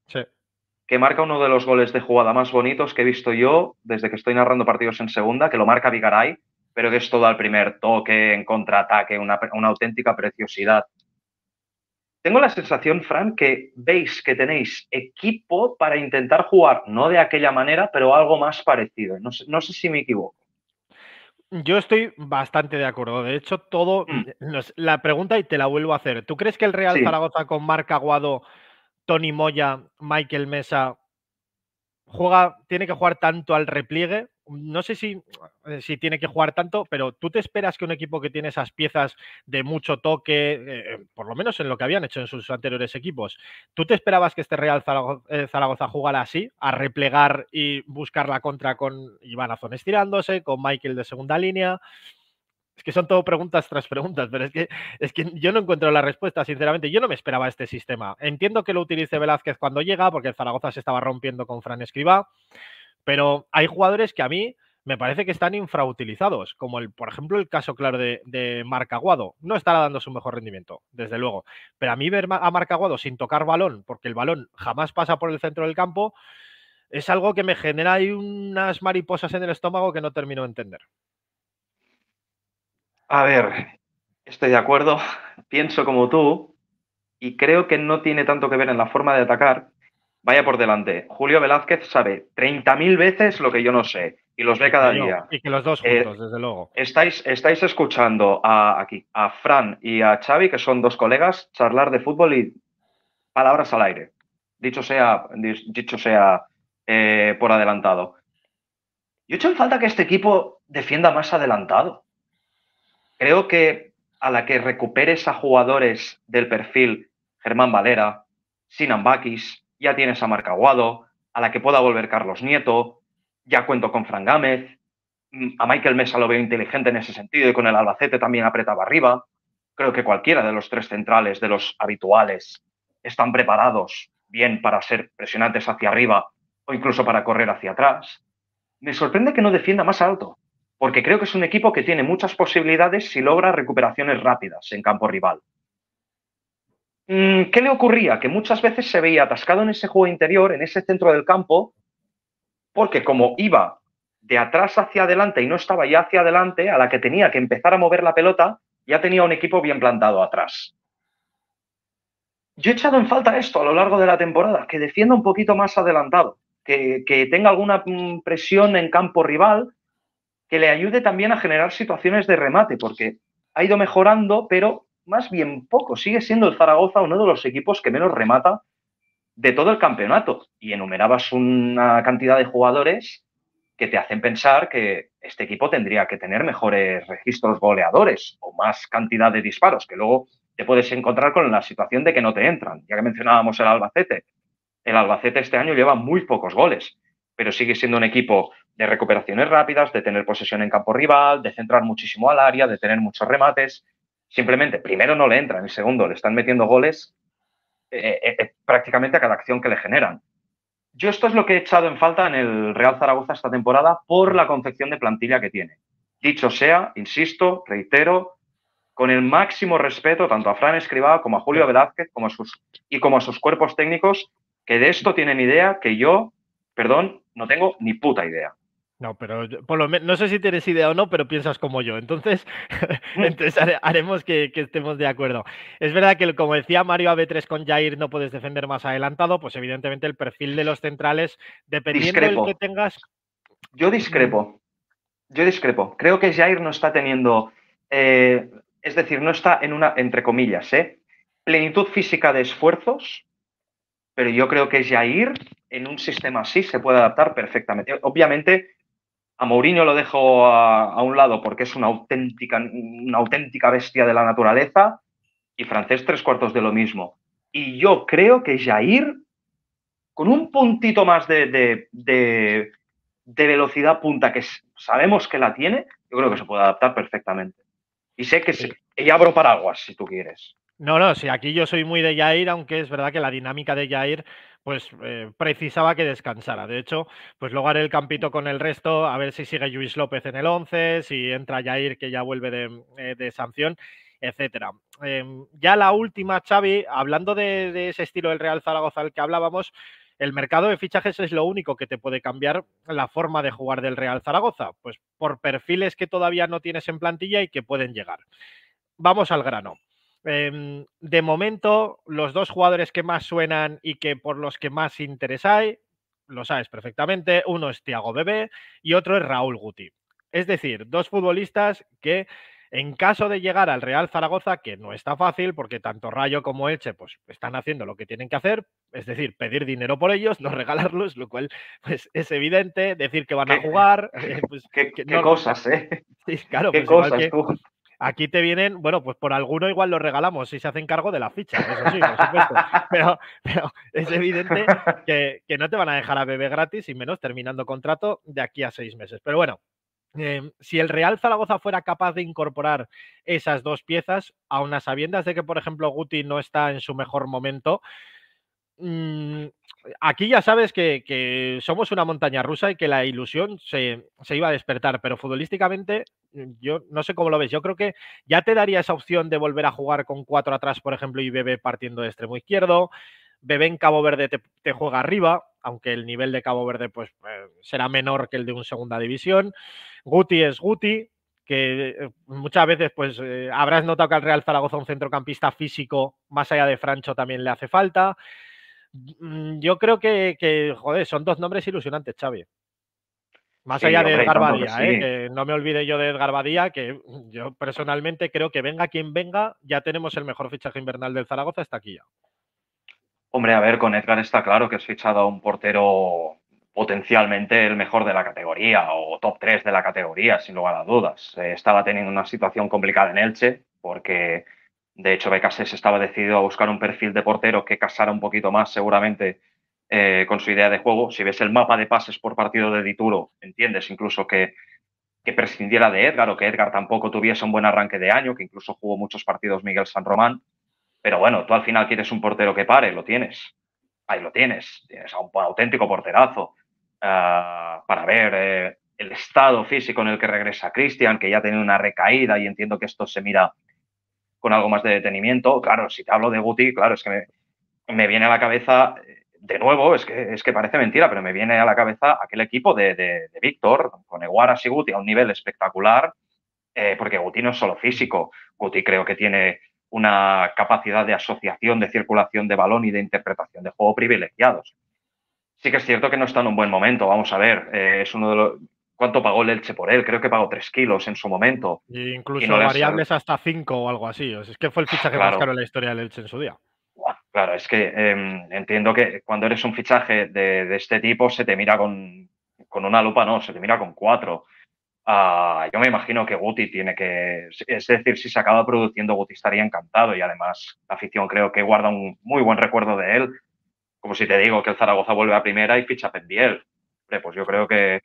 Que marca uno de los goles de jugada más bonitos que he visto yo desde que estoy narrando partidos en segunda, que lo marca Vigaray, pero que es todo al primer toque, en contraataque, una auténtica preciosidad tengo la sensación, Fran, que veis que tenéis equipo para intentar jugar, no de aquella manera, pero algo más parecido. No sé, si me equivoco. Yo estoy bastante de acuerdo. De hecho, todo. Mm. La pregunta, y te la vuelvo a hacer. ¿Tú crees que el Real Zaragoza con Marc Aguado, Tony Moya, Michael Mesa, juega, tiene que jugar tanto al repliegue no sé si, eh, si, tiene que jugar tanto, pero tú te esperas que un equipo que tiene esas piezas de mucho toque, eh, eh, por lo menos en lo que habían hecho en sus anteriores equipos, ¿tú te esperabas que este Real Zaragoza, jugara así, a replegar y buscar la contra con Iván estirándose estirándose, con Michael de segunda línea? Es que son todo preguntas tras preguntas, pero es que, es que yo no encuentro la respuesta, sinceramente. Yo no me esperaba este sistema. Entiendo que lo utilice Velázquez cuando llega, porque el Zaragoza se estaba rompiendo con Fran Escribá. Pero hay jugadores que a mí me parece que están infrautilizados, como el, por ejemplo, el caso claro de, de Aguado. No estará dando su mejor rendimiento, desde luego. Pero a mí ver a Guado sin tocar balón, porque el balón jamás pasa por el centro del campo, es algo que me genera unas mariposas en el estómago que no termino de entender. A ver, estoy de acuerdo, pienso como tú, y creo que no tiene tanto que ver en la forma de atacar, vaya por delante. Julio Velázquez sabe 30.000 veces lo que yo no sé y los ve cada día. Y que los dos eh, juntos, desde luego. Estáis, estáis escuchando aquí a Fran y a Xavi, que son dos colegas, charlar de fútbol y palabras al aire. Dicho sea, dicho sea eh, por adelantado. Yo echo en falta que este equipo defienda más adelantado. Creo que a la que recuperes a jugadores del perfil Germán Valera, Sinan Bakis, ya tienes a Marca Aguado, a la que pueda volver Carlos Nieto, ya cuento con Fran Gámez, mm, a Michael Mesa lo veo inteligente en ese sentido y con el Albacete también apretaba arriba. Creo que cualquiera de los tres centrales, de los habituales, están preparados bien para ser presionantes hacia arriba o incluso para correr hacia atrás. Me sorprende que no defienda más alto, porque creo que es un equipo que tiene muchas posibilidades si logra recuperaciones rápidas en campo rival. Mm, ¿Qué le ocurría? Que muchas veces se veía atascado en ese juego interior, en ese centro del campo, porque como iba de atrás hacia adelante y no estaba ya hacia adelante, a la que tenía que empezar a mover la pelota, ya tenía un equipo bien plantado atrás. Yo he echado en falta esto a lo largo de la temporada, que defienda un poquito más adelantado, que, tenga alguna mm, presión en campo rival, que le ayude también a generar situaciones de remate, porque ha ido mejorando, pero más bien poco. Sigue siendo el Zaragoza uno de los equipos que menos remata de todo el campeonato. Y enumerabas una cantidad de jugadores que te hacen pensar que este equipo tendría que tener mejores registros goleadores o más cantidad de disparos, que luego te puedes encontrar con la situación de que no te entran. Ya que mencionábamos el Albacete, el Albacete este año lleva muy pocos goles, pero sigue siendo un equipo de recuperaciones rápidas, de tener posesión en campo rival, de centrar muchísimo al área, de tener muchos remates simplemente, primero no le entran y segundo, le están metiendo goles eh, eh, eh, prácticamente a cada acción que le generan. Yo esto es lo que he echado en falta en el Real Zaragoza esta temporada por la concepción de plantilla que tiene. Dicho sea, insisto, reitero, con el máximo respeto tanto a Fran Escribá como a Julio Velázquez y como a sus cuerpos técnicos, que de esto tienen idea que yo, perdón, no tengo ni puta idea. No, pero por lo menos no sé si tienes idea o no, pero piensas como yo. Entonces, mm. haremos que, estemos de acuerdo. Es verdad que, como decía Mario AB3 con Jair, no puedes defender más adelantado, pues evidentemente el perfil de los centrales, dependiendo discrepo. del que tengas. Yo discrepo. Yo discrepo. Creo que Jair no está teniendo, eh, es decir, no está en una, entre comillas, ¿eh? plenitud física de esfuerzos, pero yo creo que Jair en un sistema así se puede adaptar perfectamente. Obviamente a Mourinho lo dejo a, un lado porque es una auténtica, una auténtica bestia de la naturaleza y francés tres cuartos de lo mismo. Y yo creo que Jair, con un puntito más de, velocidad punta que sabemos que la tiene, yo creo que se puede adaptar perfectamente. Y sé que, se, ya abro paraguas si tú quieres. No, no, si aquí yo soy muy de Jair, aunque es verdad que la dinámica de Jair pues eh, precisaba que descansara. De hecho, pues luego haré el campito con el resto, a ver si sigue Luis López en el 11, si entra Jair, que ya vuelve de, eh, sanción, etcétera. Em, ya la última, Xavi, hablando de, de ese estilo del Real Zaragoza al que hablábamos, el mercado de fichajes es lo único que te puede cambiar la forma de jugar del Real Zaragoza, pues por perfiles que todavía no tienes en plantilla y que pueden llegar. Vamos al grano. Em, de momento, los dos jugadores que más suenan y que por los que más interés hay, lo sabes perfectamente, uno es Tiago Bebé y otro es Raúl Guti. Es decir, dos futbolistas que en caso de llegar al Real Zaragoza, que no está fácil porque tanto Rayo como Elche pues, están haciendo lo que tienen que hacer, es decir, pedir dinero por ellos, no regalarlos, lo cual pues, es evidente, decir que van a jugar. Eh, pues, qué, cosas, ¿eh? Sí, claro, qué pues cosas, tú Aquí te vienen, bueno, pues por alguno igual lo regalamos si se hacen cargo de la ficha, eso sí, por supuesto. Pero, es evidente que, no te van a dejar a bebé gratis y menos terminando contrato de aquí a seis meses. Pero bueno, em, si el Real Zaragoza fuera capaz de incorporar esas dos piezas, aun a sabiendas de que, por ejemplo, Guti no está en su mejor momento, Mm, aquí ya sabes que, somos una montaña rusa y que la ilusión se, iba a despertar, pero futbolísticamente mm, yo no sé cómo lo ves. Yo creo que ya te daría esa opción de volver a jugar con cuatro atrás, por ejemplo, y Bebé partiendo de extremo izquierdo. Bebé en Cabo Verde te, juega arriba, aunque el nivel de Cabo Verde pues, eh, será menor que el de un segunda división. Guti es Guti, que eh, muchas veces pues eh, habrás notado que al Real Zaragoza un centrocampista físico más allá de Francho también le hace falta. Mm, yo creo que, joder, son dos nombres ilusionantes, Xavi. Más allá de Edgar Badía, ¿eh? no me olvide yo de Edgar Badía, que mm, yo personalmente creo que venga quien venga, ya tenemos el mejor fichaje invernal del Zaragoza hasta aquí ya. Hombre, a ver, con Edgar está claro que has fichado a un portero potencialmente el mejor de la categoría o top 3 de la categoría, sin lugar a dudas. Eh, estaba teniendo una situación complicada en Elche porque de hecho, Becasés estaba decidido a buscar un perfil de portero que casara un poquito más, seguramente, eh, con su idea de juego. Si ves el mapa de pases por partido de Dituro, entiendes incluso que, prescindiera de Edgar o que Edgar tampoco tuviese un buen arranque de año, que incluso jugó muchos partidos Miguel San Román. Pero bueno, tú al final quieres un portero que pare, lo tienes. Ahí lo tienes. Tienes a un auténtico porterazo. Ah, para ver eh, el estado físico en el que regresa Cristian, que ya tiene una recaída y entiendo que esto se mira con algo más de detenimiento. Claro, si te hablo de Guti, claro, es que me, viene a la cabeza, eh, de nuevo, es que, es que parece mentira, pero me viene a la cabeza aquel equipo de, Víctor, con Eguaras y Guti a un nivel espectacular, eh, porque Guti no es solo físico, Guti creo que tiene una capacidad de asociación, de circulación de balón y de interpretación de juego privilegiados. Sí que es cierto que no está en un buen momento, vamos a ver, eh, es uno de los, ¿Cuánto pagó el Elche por él? Creo que pagó 3 kilos en su momento. incluso variables hasta 5 o algo así. es que fue el fichaje más caro en la historia del Elche en su día. Claro, es que em, entiendo que cuando eres un fichaje de, este tipo se te mira con, una lupa, no, se te mira con cuatro. Ah, yo me imagino que Guti tiene que, es decir, si se acaba produciendo Guti estaría encantado y además la afición creo que guarda un muy buen recuerdo de él. Como si te digo que el Zaragoza vuelve a primera y ficha Pendiel. Pues yo creo que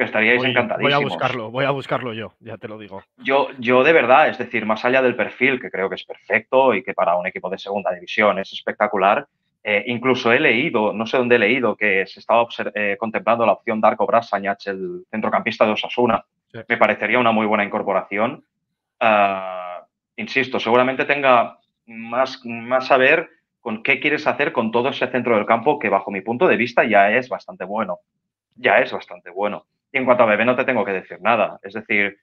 que estaríais encantadísimos. Voy a buscarlo, voy a buscarlo yo, ya te lo digo. Yo, yo de verdad, es decir, más allá del perfil, que creo que es perfecto y que para un equipo de segunda división es espectacular, eh, incluso he leído, no sé dónde he leído, que se estaba eh, contemplando la opción Darko Brasañach, el centrocampista de Osasuna. Me parecería una muy buena incorporación. Ah, insisto, seguramente tenga más, más saber con qué quieres hacer con todo ese centro del campo que bajo mi punto de vista ya es bastante bueno. Ya es bastante bueno. Y en cuanto a Bebé no te tengo que decir nada. Es decir,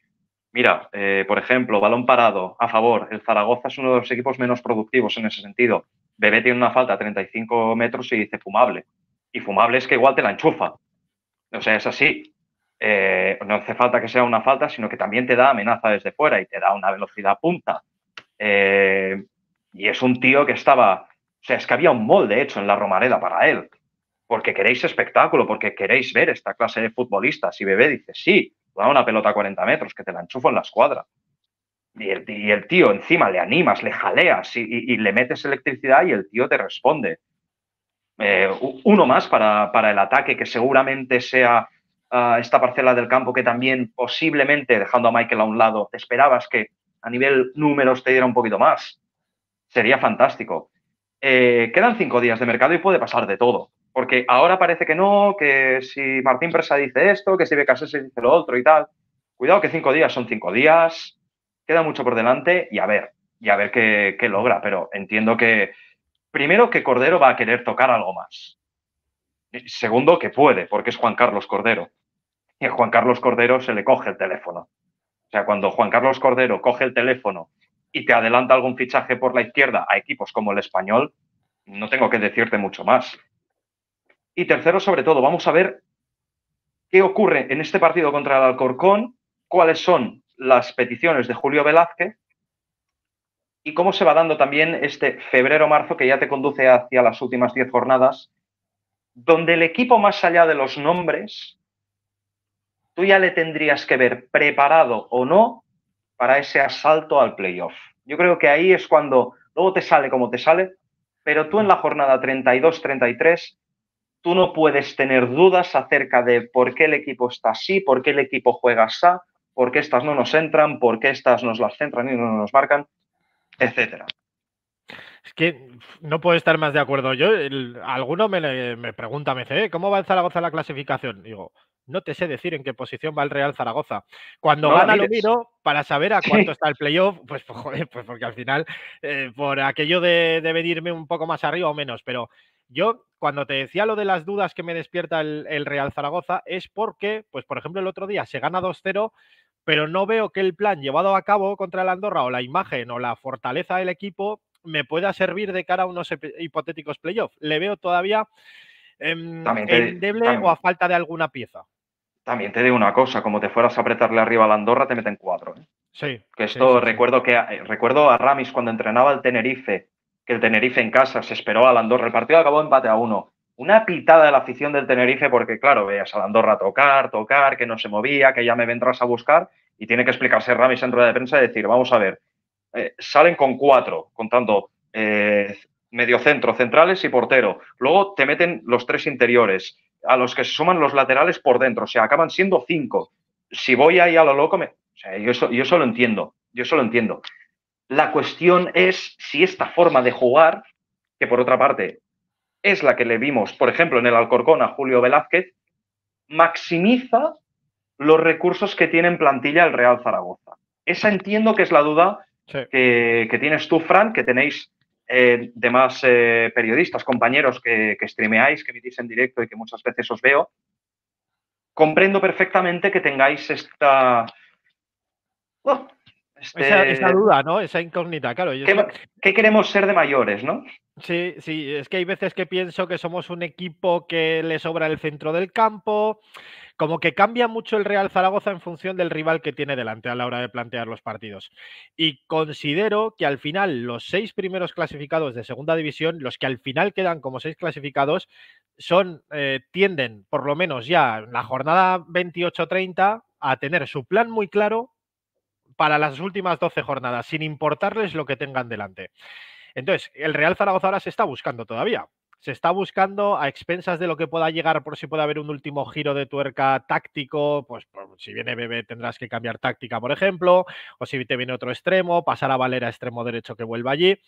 mira, eh, por ejemplo, balón parado a favor. El Zaragoza es uno de los equipos menos productivos en ese sentido. Bebé tiene una falta a 35 metros y dice fumable. Y fumable es que igual te la enchufa. O sea, es así. Eh, no hace falta que sea una falta, sino que también te da amenaza desde fuera y te da una velocidad punta. Eh, y es un tío que estaba, o sea, es que había un molde hecho en la Romareda para él porque queréis espectáculo, porque queréis ver esta clase de futbolistas. Y Bebé dice, sí, da una pelota a 40 metros, que te la enchufo en la escuadra. Y el, tío encima le animas, le jaleas y, le metes electricidad y el tío te responde. Eh, uno más para, el ataque, que seguramente sea ah, esta parcela del campo que también posiblemente, dejando a Michael a un lado, te esperabas que a nivel números te diera un poquito más. Sería fantástico. Eh, quedan cinco días de mercado y puede pasar de todo. Porque ahora parece que no, que si Martín Presa dice esto, que si se dice lo otro y tal. Cuidado que cinco días son cinco días, queda mucho por delante y a ver, y a ver qué, logra. Pero entiendo que, primero, que Cordero va a querer tocar algo más. segundo, que puede, porque es Juan Carlos Cordero. Y a Juan Carlos Cordero se le coge el teléfono. O sea, cuando Juan Carlos Cordero coge el teléfono y te adelanta algún fichaje por la izquierda a equipos como el español, no tengo que decirte mucho más. Y tercero, sobre todo, vamos a ver qué ocurre en este partido contra el Alcorcón, cuáles son las peticiones de Julio Velázquez y cómo se va dando también este febrero-marzo que ya te conduce hacia las últimas 10 jornadas, donde el equipo más allá de los nombres, tú ya le tendrías que ver preparado o no para ese asalto al playoff. Yo creo que ahí es cuando luego te sale como te sale, pero tú en la jornada 32-33 tú no puedes tener dudas acerca de por qué el equipo está así, por qué el equipo juega así, por qué estas no nos entran, por qué estas nos las centran y no nos marcan, etcétera. Es que no puedo estar más de acuerdo. Yo, alguno me, pregunta, me dice, eh, ¿cómo va el Zaragoza la clasificación? Digo, no te sé decir en qué posición va el Real Zaragoza. Cuando gana lo miro para saber a cuánto está el playoff, pues, pues joder, pues, porque al final, eh, por aquello de venirme un poco más arriba o menos, pero yo, cuando te decía lo de las dudas que me despierta el, Real Zaragoza, es porque, pues por ejemplo, el otro día se gana 2-0, pero no veo que el plan llevado a cabo contra el Andorra o la imagen o la fortaleza del equipo me pueda servir de cara a unos hipotéticos playoffs. Le veo todavía eh, o a falta de alguna pieza. También te digo una cosa, como te fueras a apretarle arriba a Andorra, te meten cuatro. ¿eh? Sí. Que esto recuerdo que eh, recuerdo a Ramis cuando entrenaba al Tenerife, que el Tenerife en casa se esperó al Andorra. El partido acabó empate a uno. Una pitada de la afición del Tenerife porque, claro, veías la Andorra tocar, tocar, que no se movía, que ya me vendrás a buscar. Y tiene que explicarse Ramis en rueda de prensa y decir, vamos a ver, eh, salen con cuatro, contando eh, medio centro, centrales y portero. Luego te meten los tres interiores, a los que se suman los laterales por dentro. O sea, acaban siendo cinco. Si voy ahí a lo loco, me... yo, eso, yo eso lo entiendo. Yo eso lo entiendo. La cuestión es si esta forma de jugar, que por otra parte es la que le vimos, por ejemplo, en el Alcorcón a Julio Velázquez, maximiza los recursos que tiene en plantilla el Real Zaragoza. Esa entiendo que es la duda que, tienes tú, Fran, que tenéis eh, demás eh, periodistas, compañeros que, streameáis, que emitís en directo y que muchas veces os veo. Comprendo perfectamente que tengáis esta, esa, este, duda, ¿no? Esa incógnita, claro. ¿Qué, queremos ser de mayores, no? Sí, sí, es que hay veces que pienso que somos un equipo que le sobra el centro del campo, como que cambia mucho el Real Zaragoza en función del rival que tiene delante a la hora de plantear los partidos. Y considero que al final los seis primeros clasificados de segunda división, los que al final quedan como seis clasificados, son, eh, tienden, por lo menos ya en la jornada 28-30, a tener su plan muy claro para las últimas 12 jornadas, sin importarles lo que tengan delante. Entonces, el Real Zaragoza ahora se está buscando todavía. Se está buscando a expensas de lo que pueda llegar, por si puede haber un último giro de tuerca táctico, pues, si viene Bebé tendrás que cambiar táctica, por ejemplo, o si te viene otro extremo, pasar a Valera extremo derecho que vuelva allí.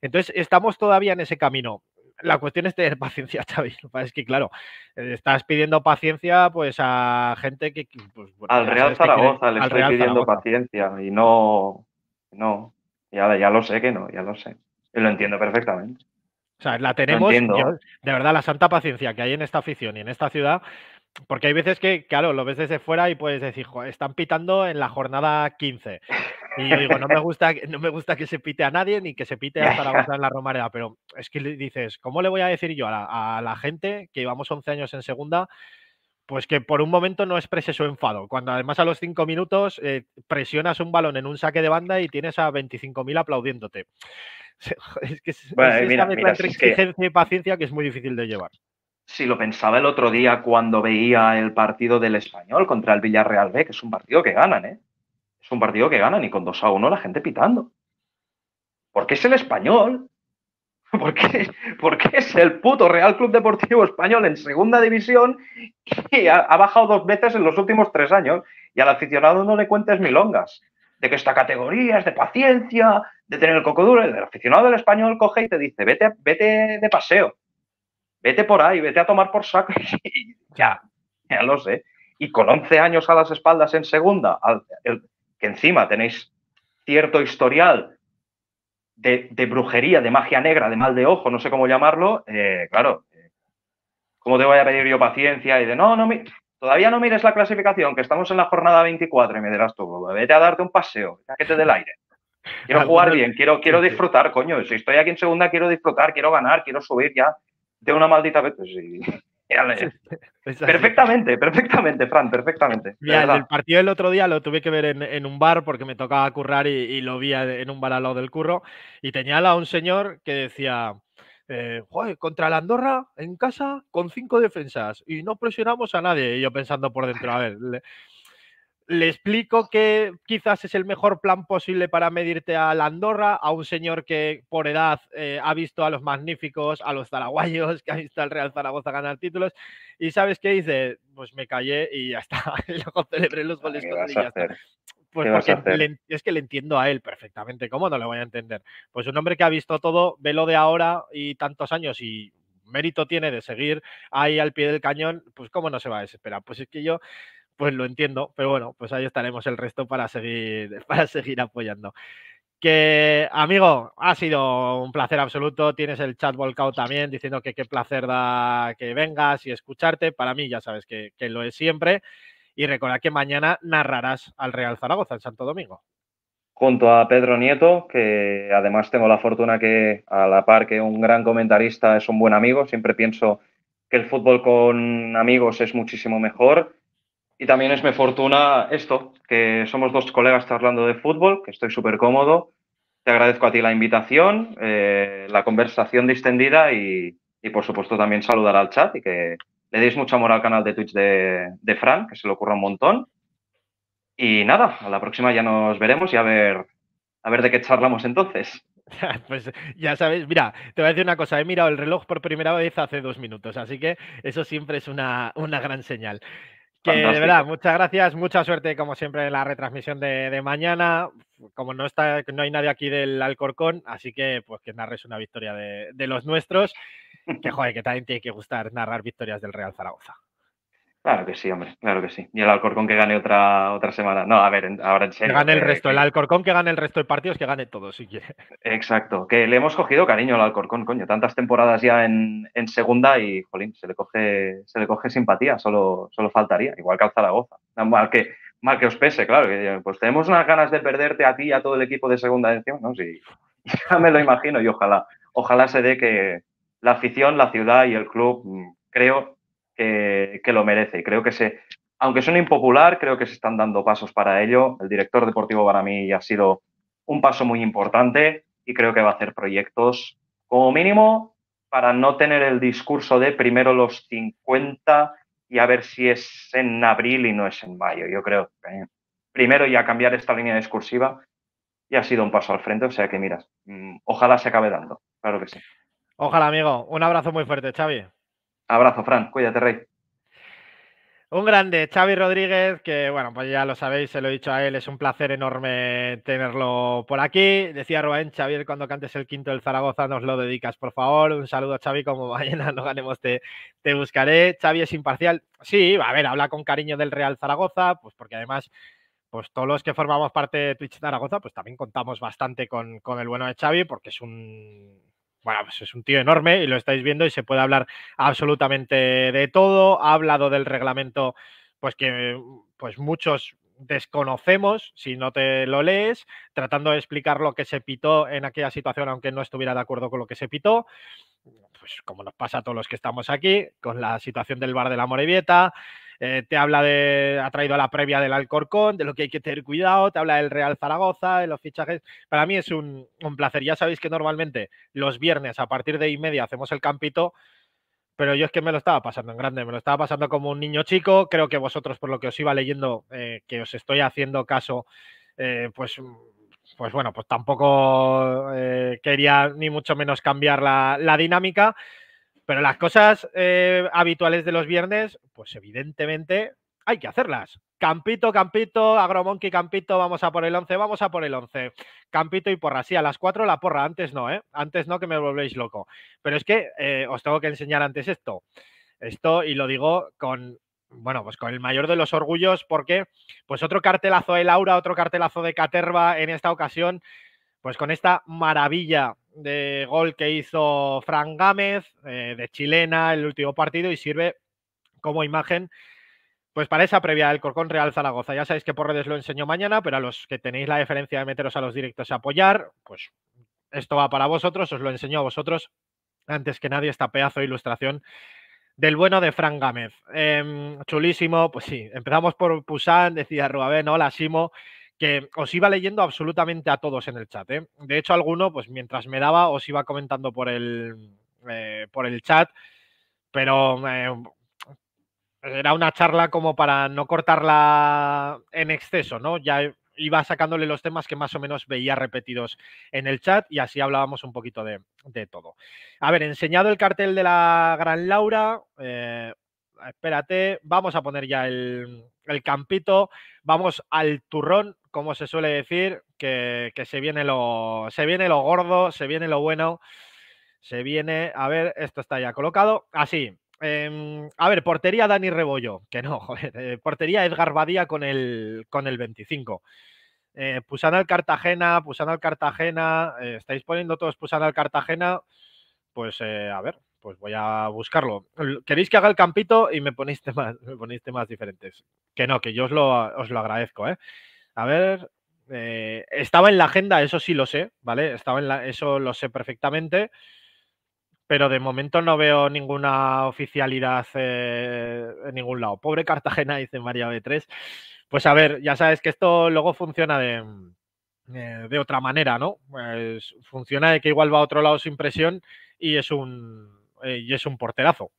Entonces, estamos todavía en ese camino la cuestión es tener paciencia, Xavi. Es que, claro, eh, estás pidiendo paciencia pues a gente que... Pues, al Real Zaragoza le estoy pidiendo paciencia y no... No, ya, ya lo sé que no, ya lo sé. Y lo entiendo perfectamente. O sea, la tenemos, de verdad, la santa paciencia que hay en esta afición y en esta ciudad, porque hay veces que, claro, lo ves desde fuera y puedes decir, están pitando en la jornada 15. Y yo digo, no me gusta, no me gusta que se pite a nadie ni que se pite a Zaragoza en la Romareda, pero es que dices, ¿cómo le voy a decir yo a la, gente que íbamos 11 años en segunda? Pues que por un momento no exprese su enfado. Cuando además a los cinco minutos eh, presionas un balón en un saque de banda y tienes a 25.000 aplaudiéndote. Es que es, una exigencia y paciencia que es muy difícil de llevar. Sí, lo pensaba el otro día cuando veía el partido del español contra el Villarreal B, que es un partido que ganan, ¿eh? Es un partido que gana y con 2 a 1 la gente pitando. Porque es el español. Porque, porque es el puto Real Club Deportivo Español en segunda división que ha, bajado dos veces en los últimos tres años. Y al aficionado no le cuentes milongas de que esta categoría es de paciencia, de tener el coco duro. El aficionado del español coge y te dice, vete, vete de paseo, vete por ahí, vete a tomar por saco. Y ya, ya lo sé. Y con 11 años a las espaldas en segunda, encima tenéis cierto historial de, brujería, de magia negra, de mal de ojo, no sé cómo llamarlo, eh, claro, eh, ¿cómo te voy a pedir yo paciencia? Y de, no, no, me todavía no mires la clasificación, que estamos en la jornada 24 y me dirás tú, pues vete a darte un paseo, te del aire. Quiero jugar bien, quiero, quiero disfrutar, coño. Si estoy aquí en segunda, quiero disfrutar, quiero ganar, quiero subir ya de una maldita vez. Pues perfectamente, perfectamente, Fran, perfectamente. el partido del otro día lo tuve que ver en, un bar porque me tocaba currar y, lo vi en un bar al lado del curro. Y tenía a un señor que decía: eh, Joder, contra la Andorra en casa con cinco defensas y no presionamos a nadie. Y yo pensando por dentro, a ver. Le explico que quizás es el mejor plan posible para medirte a la Andorra, a un señor que por edad eh, ha visto a los magníficos, a los zaraguayos, que ha visto al Real Zaragoza ganar títulos. Y sabes qué dice, pues me callé y ya está. celebré los ah, goles con Pues porque es que le entiendo a él perfectamente. ¿Cómo no le voy a entender? Pues un hombre que ha visto todo, ve lo de ahora y tantos años y mérito tiene de seguir ahí al pie del cañón, pues cómo no se va a desesperar. Pues es que yo pues lo entiendo, pero bueno, pues ahí estaremos el resto para seguir, para seguir apoyando. Que, amigo, ha sido un placer absoluto. Tienes el chat volcado también diciendo que qué placer da que vengas y escucharte. Para mí, ya sabes que, lo es siempre. Y recuerda que mañana narrarás al Real Zaragoza en Santo Domingo. Junto a Pedro Nieto, que además tengo la fortuna que, a la par que un gran comentarista, es un buen amigo. Siempre pienso que el fútbol con amigos es muchísimo mejor y también es mi fortuna esto, que somos dos colegas charlando de fútbol, que estoy súper cómodo. Te agradezco a ti la invitación, eh, la conversación distendida y, por supuesto también saludar al chat y que le deis mucho amor al canal de Twitch de, de Fran, que se le ocurra un montón. Y nada, a la próxima ya nos veremos y a ver, a ver de qué charlamos entonces. Pues ya sabes, mira, te voy a decir una cosa, he mirado el reloj por primera vez hace dos minutos, así que eso siempre es una, una gran señal de verdad, muchas gracias, mucha suerte como siempre en la retransmisión de, mañana. Como no está, no hay nadie aquí del Alcorcón, así que pues que narres una victoria de, de los nuestros. Que joder, que también tiene que gustar narrar victorias del Real Zaragoza. Claro que sí, hombre, claro que sí. Y el Alcorcón que gane otra, otra semana. No, a ver, ahora en serio. Que gane el resto, el Alcorcón que gane el resto de partidos, que gane todo, sí. Exacto, que le hemos cogido cariño al Alcorcón, coño. Tantas temporadas ya en, en segunda y, jolín, se le coge, se le coge simpatía, solo, solo faltaría, igual que al Zaragoza. Mal que, mal que os pese, claro. pues tenemos unas ganas de perderte a ti y a todo el equipo de segunda edición, ¿no? ya me lo imagino y ojalá, ojalá se dé que la afición, la ciudad y el club, mm, creo, que, lo merece. y Creo que se, aunque suene impopular, creo que se están dando pasos para ello. El director deportivo para mí ha sido un paso muy importante y creo que va a hacer proyectos como mínimo para no tener el discurso de primero los 50 y a ver si es en abril y no es en mayo. Yo creo que primero ya cambiar esta línea discursiva y ha sido un paso al frente. O sea que miras, mm, ojalá se acabe dando. Claro que sí. Ojalá, amigo. Un abrazo muy fuerte, Xavi. Abrazo, Fran. Cuídate, Rey. Un grande, Xavi Rodríguez, que bueno, pues ya lo sabéis, se lo he dicho a él, es un placer enorme tenerlo por aquí. Decía Rubén, Xavier, cuando cantes el quinto del Zaragoza nos lo dedicas, por favor. Un saludo, Xavi, como mañana no ganemos te, te buscaré. Xavi es imparcial. Sí, a ver, habla con cariño del Real Zaragoza, pues porque además pues todos los que formamos parte de Twitch Zaragoza, pues también contamos bastante con, con, el bueno de Xavi, porque es un bueno, pues es un tío enorme y lo estáis viendo y se puede hablar absolutamente de todo. Ha hablado del reglamento, pues que pues muchos desconocemos si no te lo lees, tratando de explicar lo que se pitó en aquella situación, aunque no estuviera de acuerdo con lo que se pitó. Pues como nos pasa a todos los que estamos aquí, con la situación del bar de la Morevieta, eh, te habla de, ha traído a la previa del Alcorcón, de lo que hay que tener cuidado, te habla del Real Zaragoza, de los fichajes. Para mí es un, placer. Ya sabéis que normalmente los viernes a partir de y media hacemos el campito pero yo es que me lo estaba pasando en grande, me lo estaba pasando como un niño chico, creo que vosotros por lo que os iba leyendo, eh, que os estoy haciendo caso, eh, pues, mm, pues bueno, pues tampoco quería ni mucho menos cambiar la, la dinámica, pero las cosas eh, habituales de los viernes, pues evidentemente hay que hacerlas. Campito, Campito, Agromonkey, Campito, vamos a por el 11, vamos a por el 11. Campito y porra, sí, a las 4 la porra, antes no, ¿eh? Antes no que me volvéis loco. Pero es que eh, os tengo que enseñar antes esto. Esto, y lo digo con, bueno, pues con el mayor de los orgullos, porque pues otro cartelazo de Laura, otro cartelazo de Caterva en esta ocasión, pues con esta maravilla de gol que hizo Fran Gámez eh, de Chilena el último partido y sirve como imagen pues para esa previa del Corcón Real Zaragoza. Ya sabéis que por redes lo enseño mañana, pero a los que tenéis la deferencia de meteros a los directos a apoyar, pues esto va para vosotros, os lo enseño a vosotros antes que nadie esta pedazo de ilustración del bueno de Fran Gámez. Em, chulísimo, pues sí, empezamos por Pusán decía Rubén, hola Simo os iba leyendo absolutamente a todos en el chat. ¿eh? De hecho, alguno, pues mientras me daba, os iba comentando por el, eh, por el chat, pero eh, era una charla como para no cortarla en exceso, ¿no? Ya iba sacándole los temas que más o menos veía repetidos en el chat y así hablábamos un poquito de, de todo. A ver, enseñado el cartel de la Gran Laura, Ah, espérate, vamos a poner ya el, campito, vamos al turrón, como se suele decir, que, se, viene lo, se viene lo gordo, se viene lo bueno, se viene, a ver, esto está ya colocado, así. Em, a ver, portería Dani Rebollo, que no, joder, eh, portería Edgar Badía con el, con el 25. Eh, al Cartagena, Pusana al Cartagena, eh, estáis poniendo todos Pusanal al Cartagena, pues eh, a ver, pues voy a buscarlo. ¿Queréis que haga el campito y me ponéis temas, me ponéis diferentes? Que no, que yo os lo, os lo agradezco, ¿eh? A ver, eh, estaba en la agenda, eso sí lo sé, ¿vale? Estaba en la, eso lo sé perfectamente, pero de momento no veo ninguna oficialidad eh, en ningún lado. Pobre Cartagena, dice María B3. Pues a ver, ya sabes que esto luego funciona de, eh, de otra manera, ¿no? Pues funciona de que igual va a otro lado su impresión y es un eh, y es un porterazo.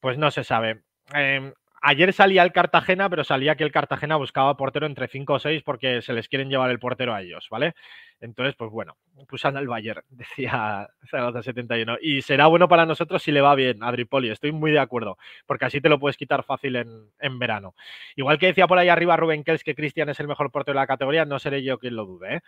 Pues no se sabe. Em, ayer salía el Cartagena, pero salía que el Cartagena buscaba portero entre 5 o 6 porque se les quieren llevar el portero a ellos, ¿vale? Entonces, pues bueno, pusan al el Bayern, decía Zaragoza 71. Y será bueno para nosotros si le va bien a Dripoli, estoy muy de acuerdo, porque así te lo puedes quitar fácil en, verano. Igual que decía por ahí arriba Rubén Kels que Cristian es el mejor portero de la categoría, no seré yo quien lo dude, ¿eh?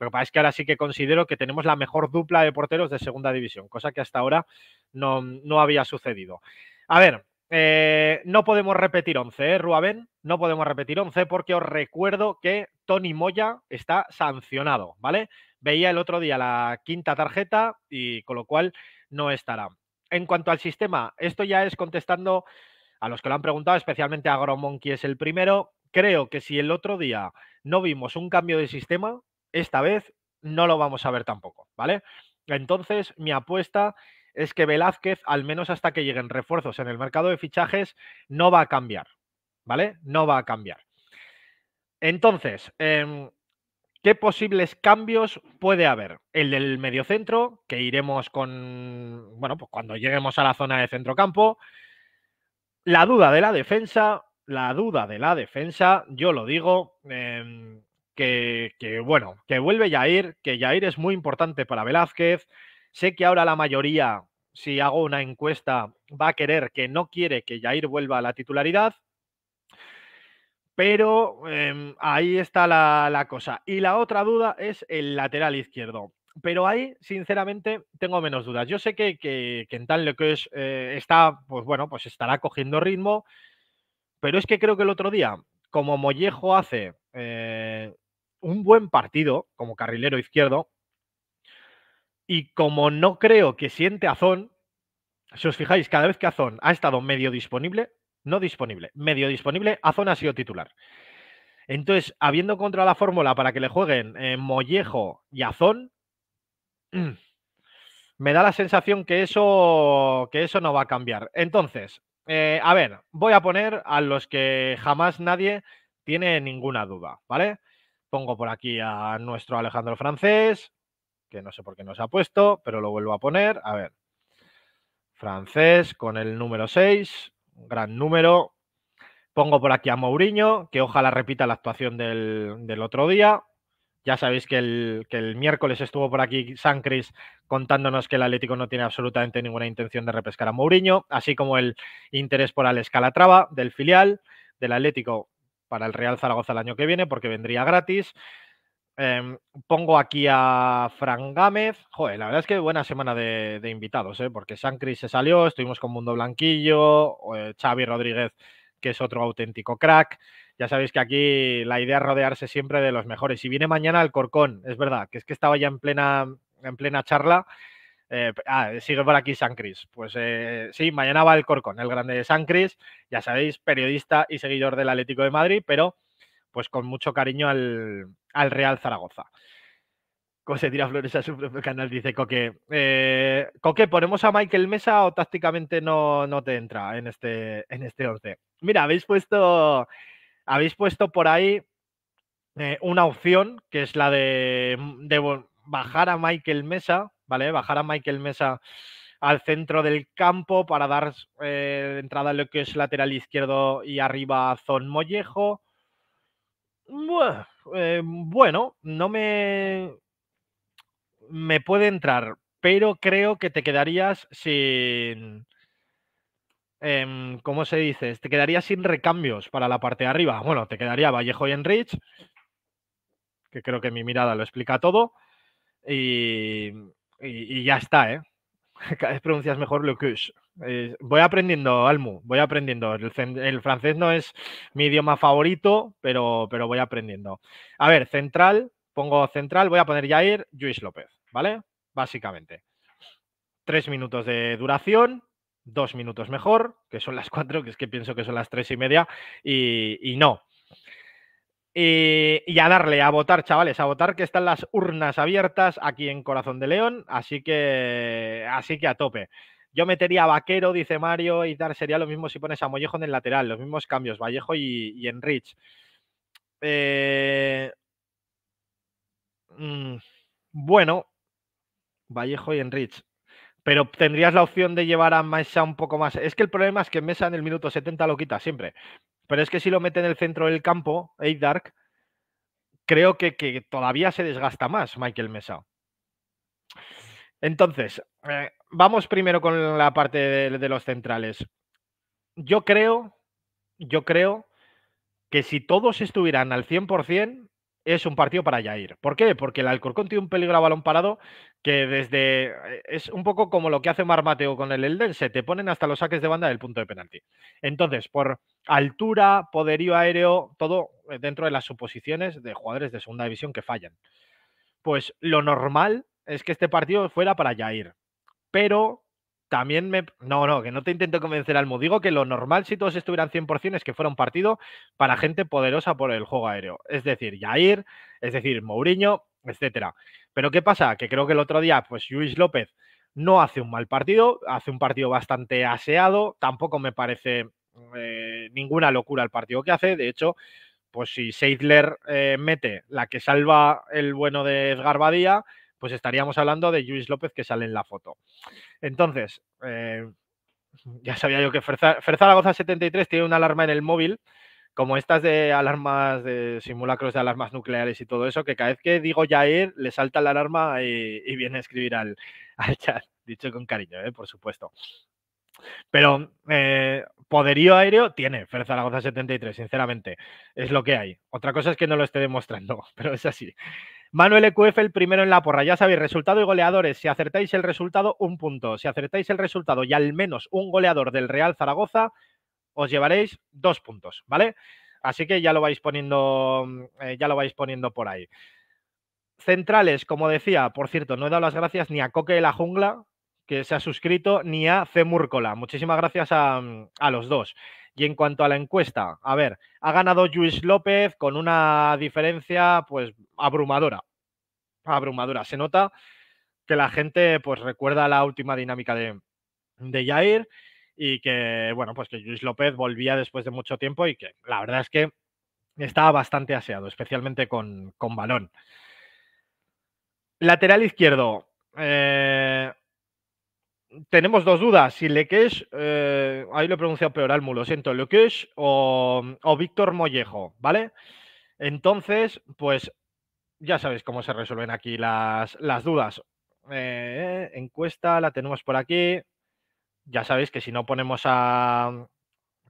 Lo que pasa es que ahora sí que considero que tenemos la mejor dupla de porteros de segunda división, cosa que hasta ahora no, no había sucedido. A ver, no podemos repetir 11, ¿eh, No podemos repetir 11 ¿eh, porque os recuerdo que Tony Moya está sancionado, ¿vale? Veía el otro día la quinta tarjeta y con lo cual no estará. En cuanto al sistema, esto ya es contestando a los que lo han preguntado, especialmente a que es el primero. Creo que si el otro día no vimos un cambio de sistema, esta vez no lo vamos a ver tampoco, ¿vale? Entonces, mi apuesta es que Velázquez, al menos hasta que lleguen refuerzos en el mercado de fichajes, no va a cambiar. ¿Vale? No va a cambiar. Entonces, em, ¿qué posibles cambios puede haber? El del mediocentro, que iremos con. Bueno, pues cuando lleguemos a la zona de centrocampo. La duda de la defensa, la duda de la defensa, yo lo digo, em, que, que, bueno, que vuelve Jair, que Jair es muy importante para Velázquez, Sé que ahora la mayoría, si hago una encuesta, va a querer que no quiere que Jair vuelva a la titularidad, pero em, ahí está la, cosa. Y la otra duda es el lateral izquierdo pero ahí, sinceramente, tengo menos dudas. Yo sé que, que, en tal lo que es, eh, está, pues bueno, pues estará cogiendo ritmo, pero es que creo que el otro día, como Mollejo hace eh, un buen partido como carrilero izquierdo, y como no creo que siente Azón, si os fijáis, cada vez que Azón ha estado medio disponible, no disponible, medio disponible, Azón ha sido titular. Entonces, habiendo contra la fórmula para que le jueguen en eh, Mollejo y Azón, me da la sensación que eso, que eso no va a cambiar. Entonces, eh, a ver, voy a poner a los que jamás nadie tiene ninguna duda, ¿vale? Pongo por aquí a nuestro Alejandro Francés, que no sé por qué no se ha puesto, pero lo vuelvo a poner. A ver, francés con el número 6, gran número. Pongo por aquí a Mourinho, que ojalá repita la actuación del, otro día. Ya sabéis que el, miércoles estuvo por aquí san cris contándonos que el Atlético no tiene absolutamente ninguna intención de repescar a Mourinho, así como el interés por al Calatrava del filial del Atlético para el Real Zaragoza el año que viene, porque vendría gratis. Em, pongo aquí a Fran Gámez. Joder, la verdad es que buena semana de, invitados, ¿eh? porque Cris se salió, estuvimos con Mundo Blanquillo, eh, Xavi Rodríguez, que es otro auténtico crack. Ya sabéis que aquí la idea es rodearse siempre de los mejores. Y viene mañana el Corcón, es verdad, que es que estaba ya en plena, en plena charla. Eh, ah, sigue por aquí San Cris Pues eh, sí, mañana va el Corcón, el grande de San Cris ya sabéis, periodista y seguidor del Atlético de Madrid, pero pues con mucho cariño al, Real Zaragoza. José tira flores a su propio canal, dice Coque. Eh, Coque, ¿ponemos a Michael Mesa o tácticamente no, te entra en este, en este Mira, habéis puesto, habéis puesto por ahí eh, una opción que es la de, mm, bajar a Michael Mesa, ¿vale? Bajar a Michael Mesa al centro del campo para dar eh, entrada a lo que es lateral izquierdo y arriba a Zon Mollejo eh, bueno, no me. Me puede entrar, pero creo que te quedarías sin. Em, ¿Cómo se dice? Te quedarías sin recambios para la parte de arriba. Bueno, te quedaría Vallejo y Enrich, que creo que mi mirada lo explica todo. Y, y, ya está, ¿eh? Cada vez pronuncias mejor que eh, voy aprendiendo, Almu, voy aprendiendo. El, francés no es mi idioma favorito, pero, pero voy aprendiendo. A ver, central, pongo central, voy a poner Jair Luis López, ¿vale? Básicamente. Tres minutos de duración, dos minutos mejor, que son las cuatro, que es que pienso que son las tres y media, y, no. Y, eh, y, a darle, a votar, chavales, a votar que están las urnas abiertas aquí en Corazón de León, así que, así que a tope. Yo metería a Vaquero, dice Mario, y sería lo mismo si pones a Mollejo en el lateral, los mismos cambios, Vallejo y, Enrich. Eh, mm, bueno, Vallejo y Enrich. Pero tendrías la opción de llevar a Mesa un poco más. Es que el problema es que Mesa en el minuto 70 lo quita siempre. Pero es que si lo mete en el centro del campo, Eidark, creo que, todavía se desgasta más Michael Mesa. Entonces, eh, vamos primero con la parte de, los centrales. Yo creo, yo creo que si todos estuvieran al 100%, es un partido para Jair. ¿Por qué? Porque el Alcorcón tiene un peligro a balón parado que desde. Eh, es un poco como lo que hace Mar Mateo con el Se te ponen hasta los saques de banda del punto de penalti. Entonces, por altura, poderío aéreo, todo eh, dentro de las suposiciones de jugadores de segunda división que fallan. Pues lo normal es que este partido fuera para Jair pero también me... No, no, que no te intento convencer, al Almo. Digo que lo normal si todos estuvieran 100% es que fuera un partido para gente poderosa por el juego aéreo. Es decir, Jair, es decir, Mourinho, etcétera. Pero ¿qué pasa? Que creo que el otro día, pues Luis López no hace un mal partido, hace un partido bastante aseado, tampoco me parece eh, ninguna locura el partido que hace, de hecho, pues si Seidler eh, mete la que salva el bueno de Edgar Badía, pues estaríamos hablando de Luis López que sale en la foto. Entonces, eh, ya sabía yo que Ferza, Zaragoza 73 tiene una alarma en el móvil, como estas de alarmas, de simulacros de alarmas nucleares y todo eso, que cada vez que digo ir, le salta la alarma y, viene a escribir al, chat, dicho con cariño, eh, por supuesto. Pero eh, poderío aéreo tiene Fer Zaragoza 73, sinceramente. Es lo que hay. Otra cosa es que no lo esté demostrando, pero es así. Manuel EQF el primero en la porra. Ya sabéis, resultado y goleadores. Si acertáis el resultado, un punto. Si acertáis el resultado y al menos un goleador del Real Zaragoza, os llevaréis dos puntos, ¿vale? Así que ya lo vais poniendo, eh, ya lo vais poniendo por ahí. Centrales, como decía, por cierto, no he dado las gracias ni a Coque de la Jungla, que se ha suscrito, ni a C. Muchísimas gracias a, a los dos. Y en cuanto a la encuesta, a ver, ha ganado Luis López con una diferencia pues abrumadora. Abrumadora. Se nota que la gente pues recuerda la última dinámica de, de Jair y que, bueno, pues que Luis López volvía después de mucho tiempo y que la verdad es que estaba bastante aseado, especialmente con, con balón. Lateral izquierdo. Eh, tenemos dos dudas, si Leques. Eh, ahí lo he pronunciado peor, Almu, lo siento, Leques o, o Víctor Mollejo, ¿vale? Entonces, pues ya sabéis cómo se resuelven aquí las, dudas. Eh, encuesta, la tenemos por aquí. Ya sabéis que si no ponemos a...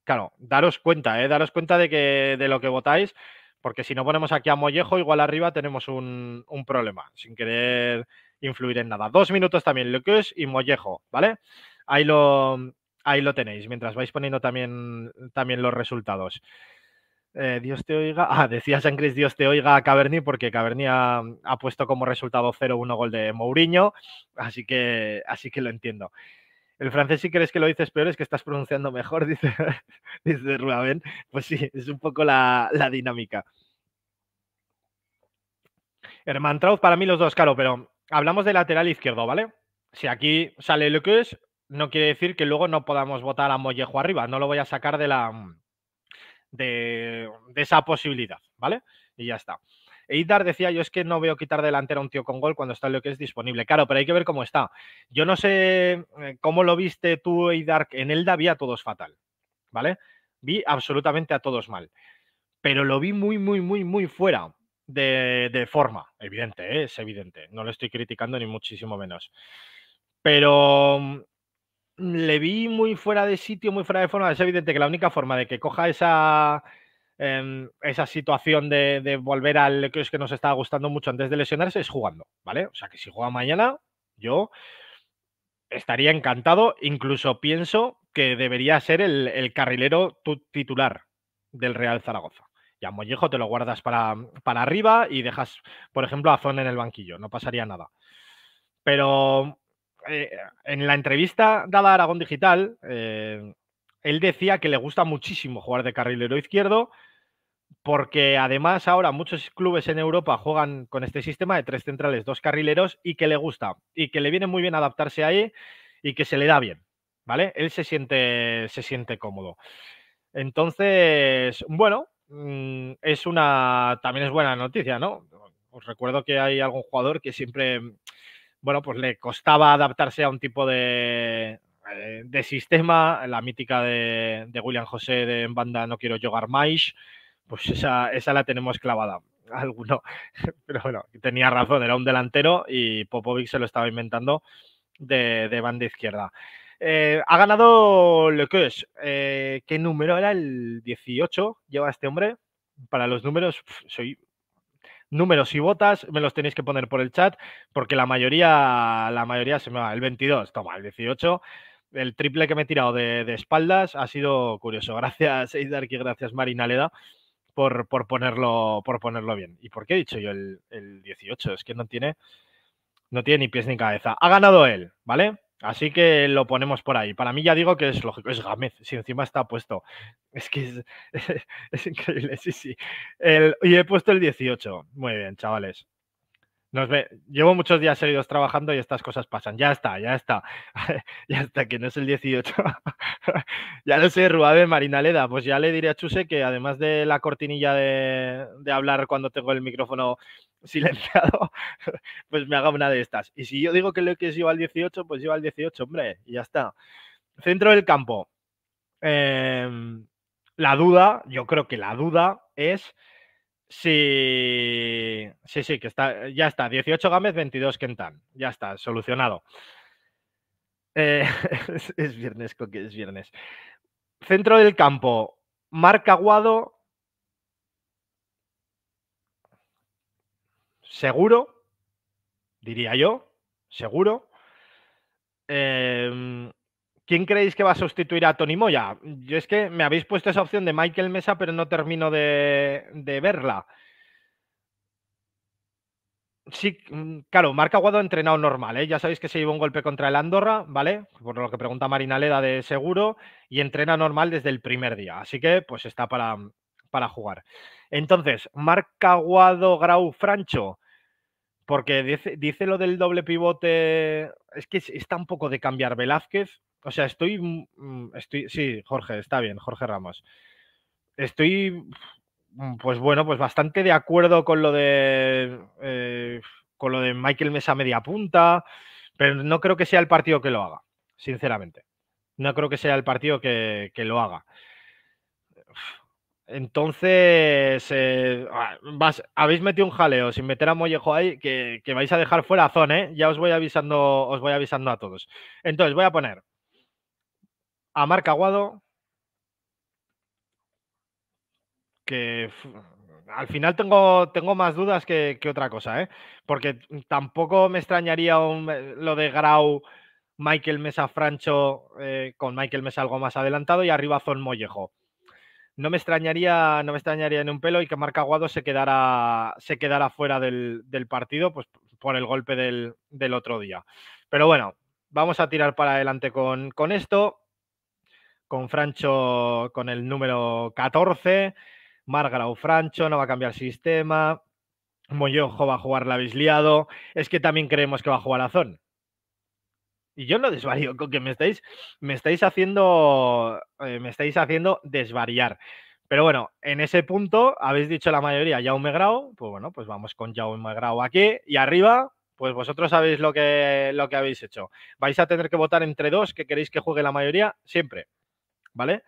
Claro, daros cuenta, eh, daros cuenta de, que, de lo que votáis, porque si no ponemos aquí a Mollejo, igual arriba tenemos un, un problema, sin querer influir en nada. Dos minutos también, Lecus y Mollejo, ¿vale? Ahí lo, ahí lo tenéis, mientras vais poniendo también, también los resultados. Eh, Dios te oiga. Ah, decía San Cris, Dios te oiga a caverni porque Caverni ha, puesto como resultado 0-1 gol de Mourinho, así que, así que lo entiendo. El francés, si crees que lo dices peor, es que estás pronunciando mejor, dice, dice Rubén. Pues sí, es un poco la, dinámica. Herman Traut, para mí los dos, claro, pero hablamos de lateral izquierdo, ¿vale? Si aquí sale es, no quiere decir que luego no podamos votar a Mollejo arriba. No lo voy a sacar de la mm, de, esa posibilidad, ¿vale? Y ya está. Eidar decía, yo es que no veo quitar delantero a un tío con gol cuando está lo que es disponible. Claro, pero hay que ver cómo está. Yo no sé eh, cómo lo viste tú, Eidar. En Elda vi a todos fatal, ¿vale? Vi absolutamente a todos mal. Pero lo vi muy, muy, muy, muy fuera de, forma, evidente, ¿eh? es evidente, no le estoy criticando ni muchísimo menos. Pero mm, le vi muy fuera de sitio, muy fuera de forma. Es evidente que la única forma de que coja esa, em, esa situación de, volver al que es que nos estaba gustando mucho antes de lesionarse es jugando, ¿vale? O sea que si juega mañana, yo estaría encantado. Incluso pienso que debería ser el, el carrilero titular del Real Zaragoza. Mollejo te lo guardas para, arriba y dejas, por ejemplo, a Zon en el banquillo, no pasaría nada. Pero eh, en la entrevista dada a Aragón Digital, eh, él decía que le gusta muchísimo jugar de carrilero izquierdo, porque además ahora muchos clubes en Europa juegan con este sistema de tres centrales, dos carrileros, y que le gusta, y que le viene muy bien adaptarse ahí y que se le da bien, ¿vale? Él se siente, se siente cómodo. Entonces, bueno, Mm, es una, también es buena noticia, ¿no? Os recuerdo que hay algún jugador que siempre, mm, bueno, pues le costaba adaptarse a un tipo de, eh, de sistema, la mítica de, William José de banda No quiero jugar más, pues esa, esa la tenemos clavada alguno, pero bueno, tenía razón, era un delantero y Popovic se lo estaba inventando de, de banda izquierda. Eh, ha ganado Le Eh, ¿Qué número era? El 18 lleva este hombre. Para los números, soy números y botas, me los tenéis que poner por el chat, porque la mayoría, la mayoría se me va. El 22, toma, el 18. El triple que me he tirado de, espaldas ha sido curioso. Gracias, y gracias, Marina Leda, por, ponerlo, por ponerlo bien. ¿Y por qué he dicho yo el, el 18? Es que no tiene, no tiene ni pies ni cabeza. Ha ganado él, ¿vale? Así que lo ponemos por ahí. Para mí ya digo que es lógico, es Gámez, si encima está puesto. Es que es, increíble, sí, sí. y he puesto el 18. Muy bien, chavales. Llevo muchos días seguidos trabajando y estas cosas pasan. Ya está, ya está. ya está, que no es el 18. ya lo sé, Ruabe Marinaleda. Pues ya le diré a Chuse que además de la cortinilla de, hablar cuando tengo el micrófono silenciado, pues me haga una de estas. Y si yo digo que lo que lleva al 18, pues lleva al 18, hombre, y ya está. Centro del campo. Em, la duda, yo creo que la duda es Sí, sí, sí, que está, eh, ya está. 18 Gámez, 22 Kentan. Ya está, solucionado. Eh, es, viernes, Coque, es viernes. Centro del campo, Marca Guado? Seguro, diría yo, seguro. Eh, ¿Quién creéis que va a sustituir a Tony Moya? Yo es que me habéis puesto esa opción de Michael Mesa, pero no termino de, verla. Sí, mm, claro, Marca Aguado entrenado normal, ¿eh? ya sabéis que se llevó un golpe contra el Andorra, ¿vale? Por lo que pregunta Marina Leda de seguro, y entrena normal desde el primer día, así que pues está para, para jugar. Entonces, Marca Aguado Grau Francho, porque dice, lo del doble pivote, es que está un poco de cambiar Velázquez, o sea, estoy, mm, mm, estoy. Sí, Jorge, está bien, Jorge Ramos. Estoy, mm, pues bueno, pues bastante de acuerdo con lo de. Eh, con lo de Michael Mesa media punta, pero no creo que sea el partido que lo haga, sinceramente. No creo que sea el partido que, lo haga. Entonces, eh, ah, habéis metido un jaleo sin meter a Mollejo ahí, que, vais a dejar fuera a Zone, ¿eh? ya os voy avisando, os voy avisando a todos. Entonces, voy a poner a Marc Aguado, que al final tengo, tengo más dudas que, otra cosa, ¿eh? porque tampoco me extrañaría eh, lo de Grau, Michael Mesa Francho, eh, con Michael Mesa algo más adelantado y arriba Zon Mollejo. No me extrañaría, no me extrañaría en un pelo y que Marca Aguado se quedara, se fuera del, partido pues, por el golpe del, otro día. Pero bueno, vamos a tirar para adelante con, con esto con Francho con el número 14. Margarau Francho no va a cambiar sistema. Moyojo va a jugar la bisliado. Es que también creemos que va a jugar Azón. Y yo no desvarío, con que me estáis, me estáis haciendo, eh, me estáis haciendo desvariar. Pero bueno, en ese punto habéis dicho la mayoría Jaume Grau, pues bueno, pues vamos con Jaume Grau aquí y arriba, pues vosotros sabéis lo que, lo que habéis hecho. Vais a tener que votar entre dos que queréis que juegue la mayoría siempre. ¿vale?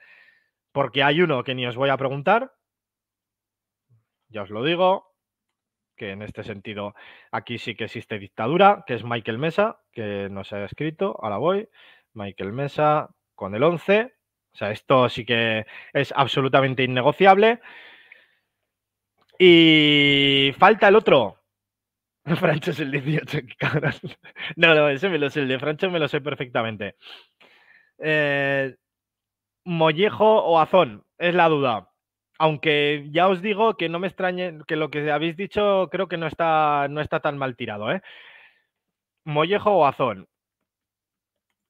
Porque hay uno que ni os voy a preguntar, ya os lo digo, que en este sentido aquí sí que existe dictadura, que es Michael Mesa, que nos ha escrito, ahora voy, Michael Mesa con el 11, o sea, esto sí que es absolutamente innegociable. Y falta el otro. Francho es el 18, No, no, ese me lo sé, el de Francho me lo sé perfectamente. Eh, Mollejo o Azón, es la duda. Aunque ya os digo que no me extrañe, que lo que habéis dicho creo que no está, no está tan mal tirado. ¿eh? Mollejo o Azón.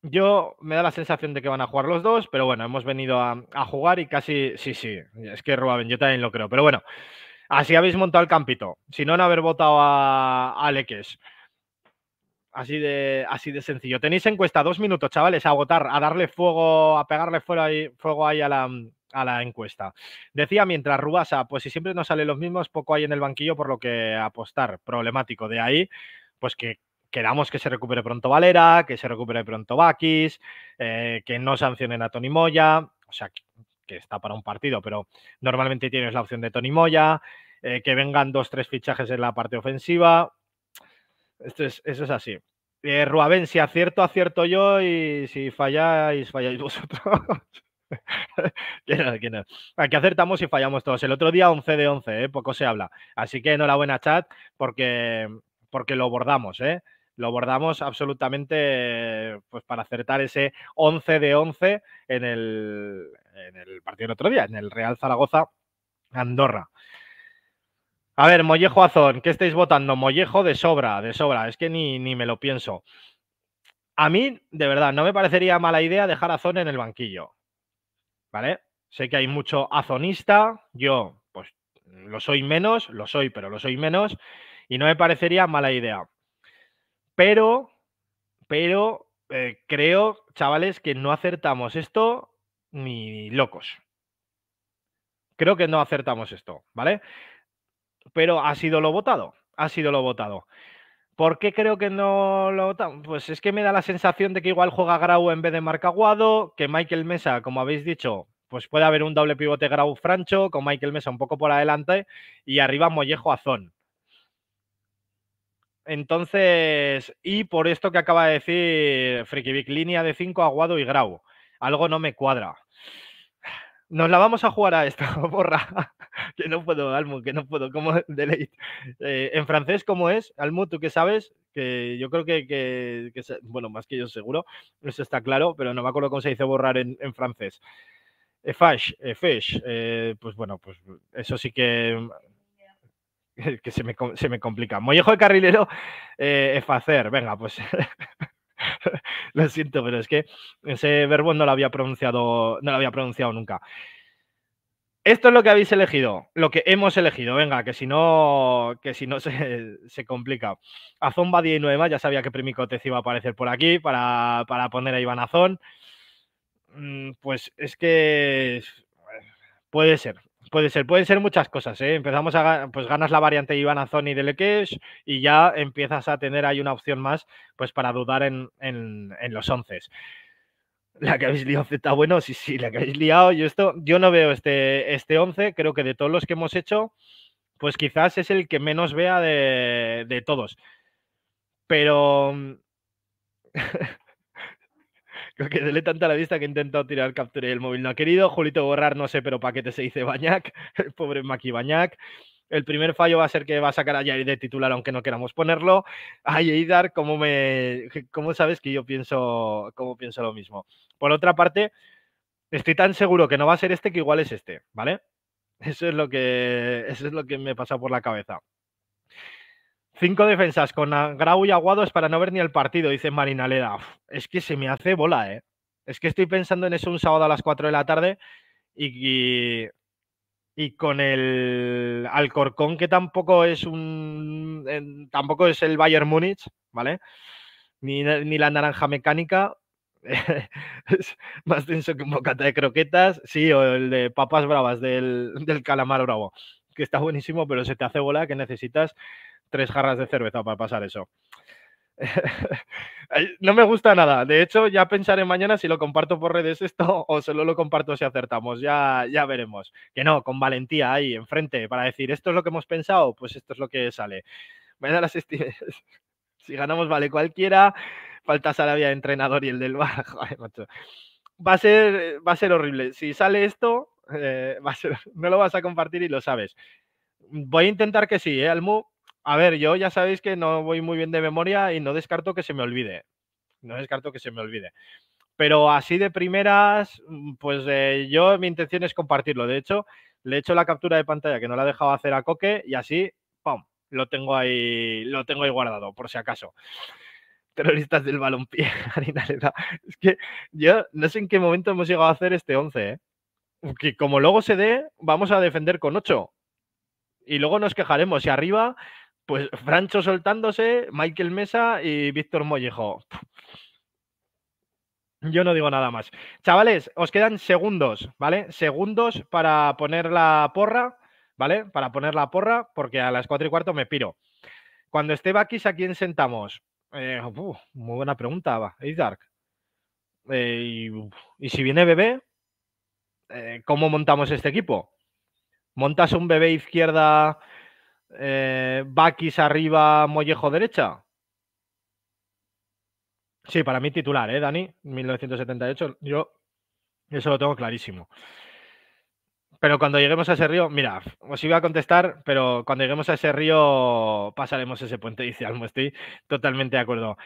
Yo me da la sensación de que van a jugar los dos, pero bueno, hemos venido a, jugar y casi, sí, sí, es que Rubén, yo también lo creo, pero bueno, así habéis montado el campito, si no, no haber votado a, a Aleques. Así de, así de sencillo. Tenéis encuesta, dos minutos, chavales, a votar, a darle fuego, a pegarle fuego ahí, fuego ahí a la, encuesta. Decía mientras Rubasa, pues si siempre nos sale los mismos, poco hay en el banquillo por lo que apostar. Problemático. De ahí, pues que queramos que se recupere pronto Valera, que se recupere pronto Bakis, eh, que no sancionen a Tony Moya, o sea, que, está para un partido, pero normalmente tienes la opción de Tony Moya, eh, que vengan dos, tres fichajes en la parte ofensiva. Esto es, eso es así. Eh, Ruabén, si acierto, acierto yo y si falláis, falláis vosotros. Aquí acertamos y fallamos todos. El otro día 11 de 11, ¿eh? poco se habla. Así que enhorabuena, chat, porque, porque lo abordamos, ¿eh? lo abordamos absolutamente pues, para acertar ese 11 de 11 en el, en el partido del otro día, en el Real Zaragoza Andorra. A ver, Mollejo Azón, ¿qué estáis votando? Mollejo de sobra, de sobra, es que ni, me lo pienso. A mí, de verdad, no me parecería mala idea dejar a Azón en el banquillo. ¿Vale? Sé que hay mucho azonista, yo pues lo soy menos, lo soy, pero lo soy menos, y no me parecería mala idea. Pero, pero eh, creo, chavales, que no acertamos esto ni locos. Creo que no acertamos esto, ¿vale? pero ha sido lo votado, ha sido lo votado. ¿Por qué creo que no lo votamos? Pues es que me da la sensación de que igual juega Grau en vez de Marca Aguado, que Michael Mesa, como habéis dicho, pues puede haber un doble pivote Grau Francho con Michael Mesa un poco por adelante y arriba Mollejo Azón. Entonces, y por esto que acaba de decir Friki línea de 5, Aguado y Grau. Algo no me cuadra. Nos la vamos a jugar a esto, borra que no puedo, Almu, que no puedo, como Delete. Eh, en francés, ¿cómo es? Almu, tú que sabes, que yo creo que, que, bueno, más que yo seguro, eso está claro, pero no me acuerdo cómo se dice borrar en, francés. Efage, eh, fash, eh, pues bueno, pues eso sí que que se me, se me complica. Mollejo de carrilero, eh, venga, pues lo siento, pero es que ese verbo no lo había pronunciado, no lo había pronunciado nunca. Esto es lo que habéis elegido, lo que hemos elegido. Venga, que si no, que si no se, complica. Azón, va y más, ya sabía que Primicotez iba a aparecer por aquí para, para poner a Iván Azón. Mm, pues es que pues, puede ser. Puede ser, pueden ser muchas cosas. ¿eh? Empezamos a pues ganas la variante Iván Azoni de Lequesh y ya empiezas a tener ahí una opción más pues para dudar en, en, los 11. La que habéis liado está bueno, sí, sí, la que habéis liado. Yo esto, yo no veo este, este once. Creo que de todos los que hemos hecho, pues quizás es el que menos vea de todos. Pero mm, que dele tanta la vista que he intentado tirar captura y el móvil no ha querido. Julito Borrar, no sé, pero te se dice Bañac. El pobre Maki Bañac. El primer fallo va a ser que va a sacar a Jair de titular, aunque no queramos ponerlo. A Eidar, ¿cómo, me, ¿cómo sabes que yo pienso, cómo pienso lo mismo? Por otra parte, estoy tan seguro que no va a ser este que igual es este, ¿vale? Eso es lo que, eso es lo que me pasa por la cabeza. Cinco defensas con Grau y Aguado es para no ver ni el partido, dice Marinaleda. es que se me hace bola, ¿eh? Es que estoy pensando en eso un sábado a las 4 de la tarde y, y, con el Alcorcón, que tampoco es un. tampoco es el Bayern Múnich, ¿vale? Ni, la naranja mecánica. más denso que un bocata de croquetas. Sí, o el de papas bravas del, del calamar bravo, que está buenísimo, pero se te hace bola que necesitas tres jarras de cerveza para pasar eso. no me gusta nada. De hecho, ya pensaré mañana si lo comparto por redes esto o solo lo comparto si acertamos. Ya, ya veremos. Que no, con valentía ahí enfrente para decir esto es lo que hemos pensado, pues esto es lo que sale. las si ganamos, vale cualquiera. Falta de entrenador y el del bar. Va a ser, va a ser horrible. Si sale esto, eh, no lo vas a compartir y lo sabes. Voy a intentar que sí, ¿eh, Almu? A ver, yo ya sabéis que no voy muy bien de memoria y no descarto que se me olvide. No descarto que se me olvide. Pero así de primeras, mm, pues eh, yo mi intención es compartirlo. De hecho, le he hecho la captura de pantalla que no la he dejado hacer a Coque y así, ¡pum! Lo tengo ahí, lo tengo ahí guardado, por si acaso terroristas del balompié, Es que yo no sé en qué momento hemos llegado a hacer este 11, ¿eh? Que como luego se dé, vamos a defender con 8. Y luego nos quejaremos. Y arriba pues Francho soltándose, Michael Mesa y Víctor Mollejo. Yo no digo nada más. Chavales, os quedan segundos, ¿vale? Segundos para poner la porra, ¿vale? Para poner la porra, porque a las cuatro y cuarto me piro. Cuando esté Bakis, ¿a quién sentamos? Eh, muy buena pregunta, va. Es Dark. Eh, y, si viene bebé, eh, ¿cómo montamos este equipo? ¿Montas un bebé izquierda eh, arriba, Mollejo derecha. Sí, para mí titular, ¿eh, Dani? 1978, yo eso lo tengo clarísimo. Pero cuando lleguemos a ese río, mira, os iba a contestar, pero cuando lleguemos a ese río pasaremos ese puente, dice Estoy totalmente de acuerdo.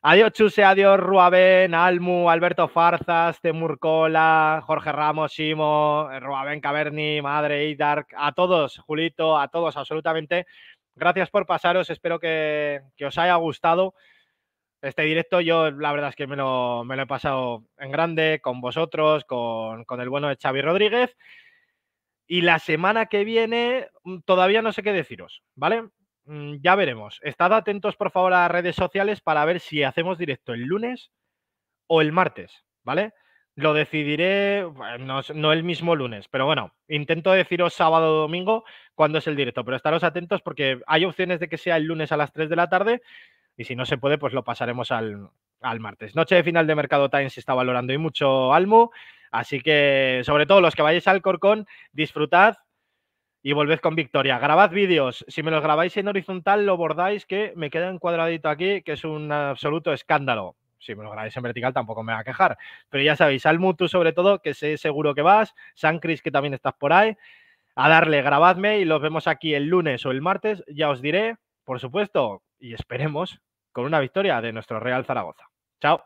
Adiós, Chuse, adiós, Ruabén, Almu, Alberto Farzas, Temur Cola, Jorge Ramos, Simo, eh, Ruabén Caverni, Madre, Dark, a todos, Julito, a todos, absolutamente. Gracias por pasaros, espero que, os haya gustado este directo. Yo, la verdad es que me lo, he pasado en grande con vosotros, con, con el bueno de Xavi Rodríguez. Y la semana que viene mm, todavía no sé qué deciros, ¿vale? Mm, ya veremos. Estad atentos, por favor, a redes sociales para ver si hacemos directo el lunes o el martes, ¿vale? Lo decidiré, no, el mismo lunes, pero bueno, intento deciros sábado o domingo cuándo es el directo, pero estaros atentos porque hay opciones de que sea el lunes a las 3 de la tarde y si no se puede, pues lo pasaremos al, martes. Noche de final de mercado Times se está valorando y mucho almo, así que sobre todo los que vayáis al Corcón, disfrutad, y volved con victoria. Grabad vídeos. Si me los grabáis en horizontal, lo bordáis, que me queda en cuadradito aquí, que es un absoluto escándalo. Si me los grabáis en vertical, tampoco me va a quejar. Pero ya sabéis, al Mutu sobre todo, que sé seguro que vas. San Cris, que también estás por ahí. A darle, grabadme y los vemos aquí el lunes o el martes. Ya os diré, por supuesto, y esperemos con una victoria de nuestro Real Zaragoza. Chao.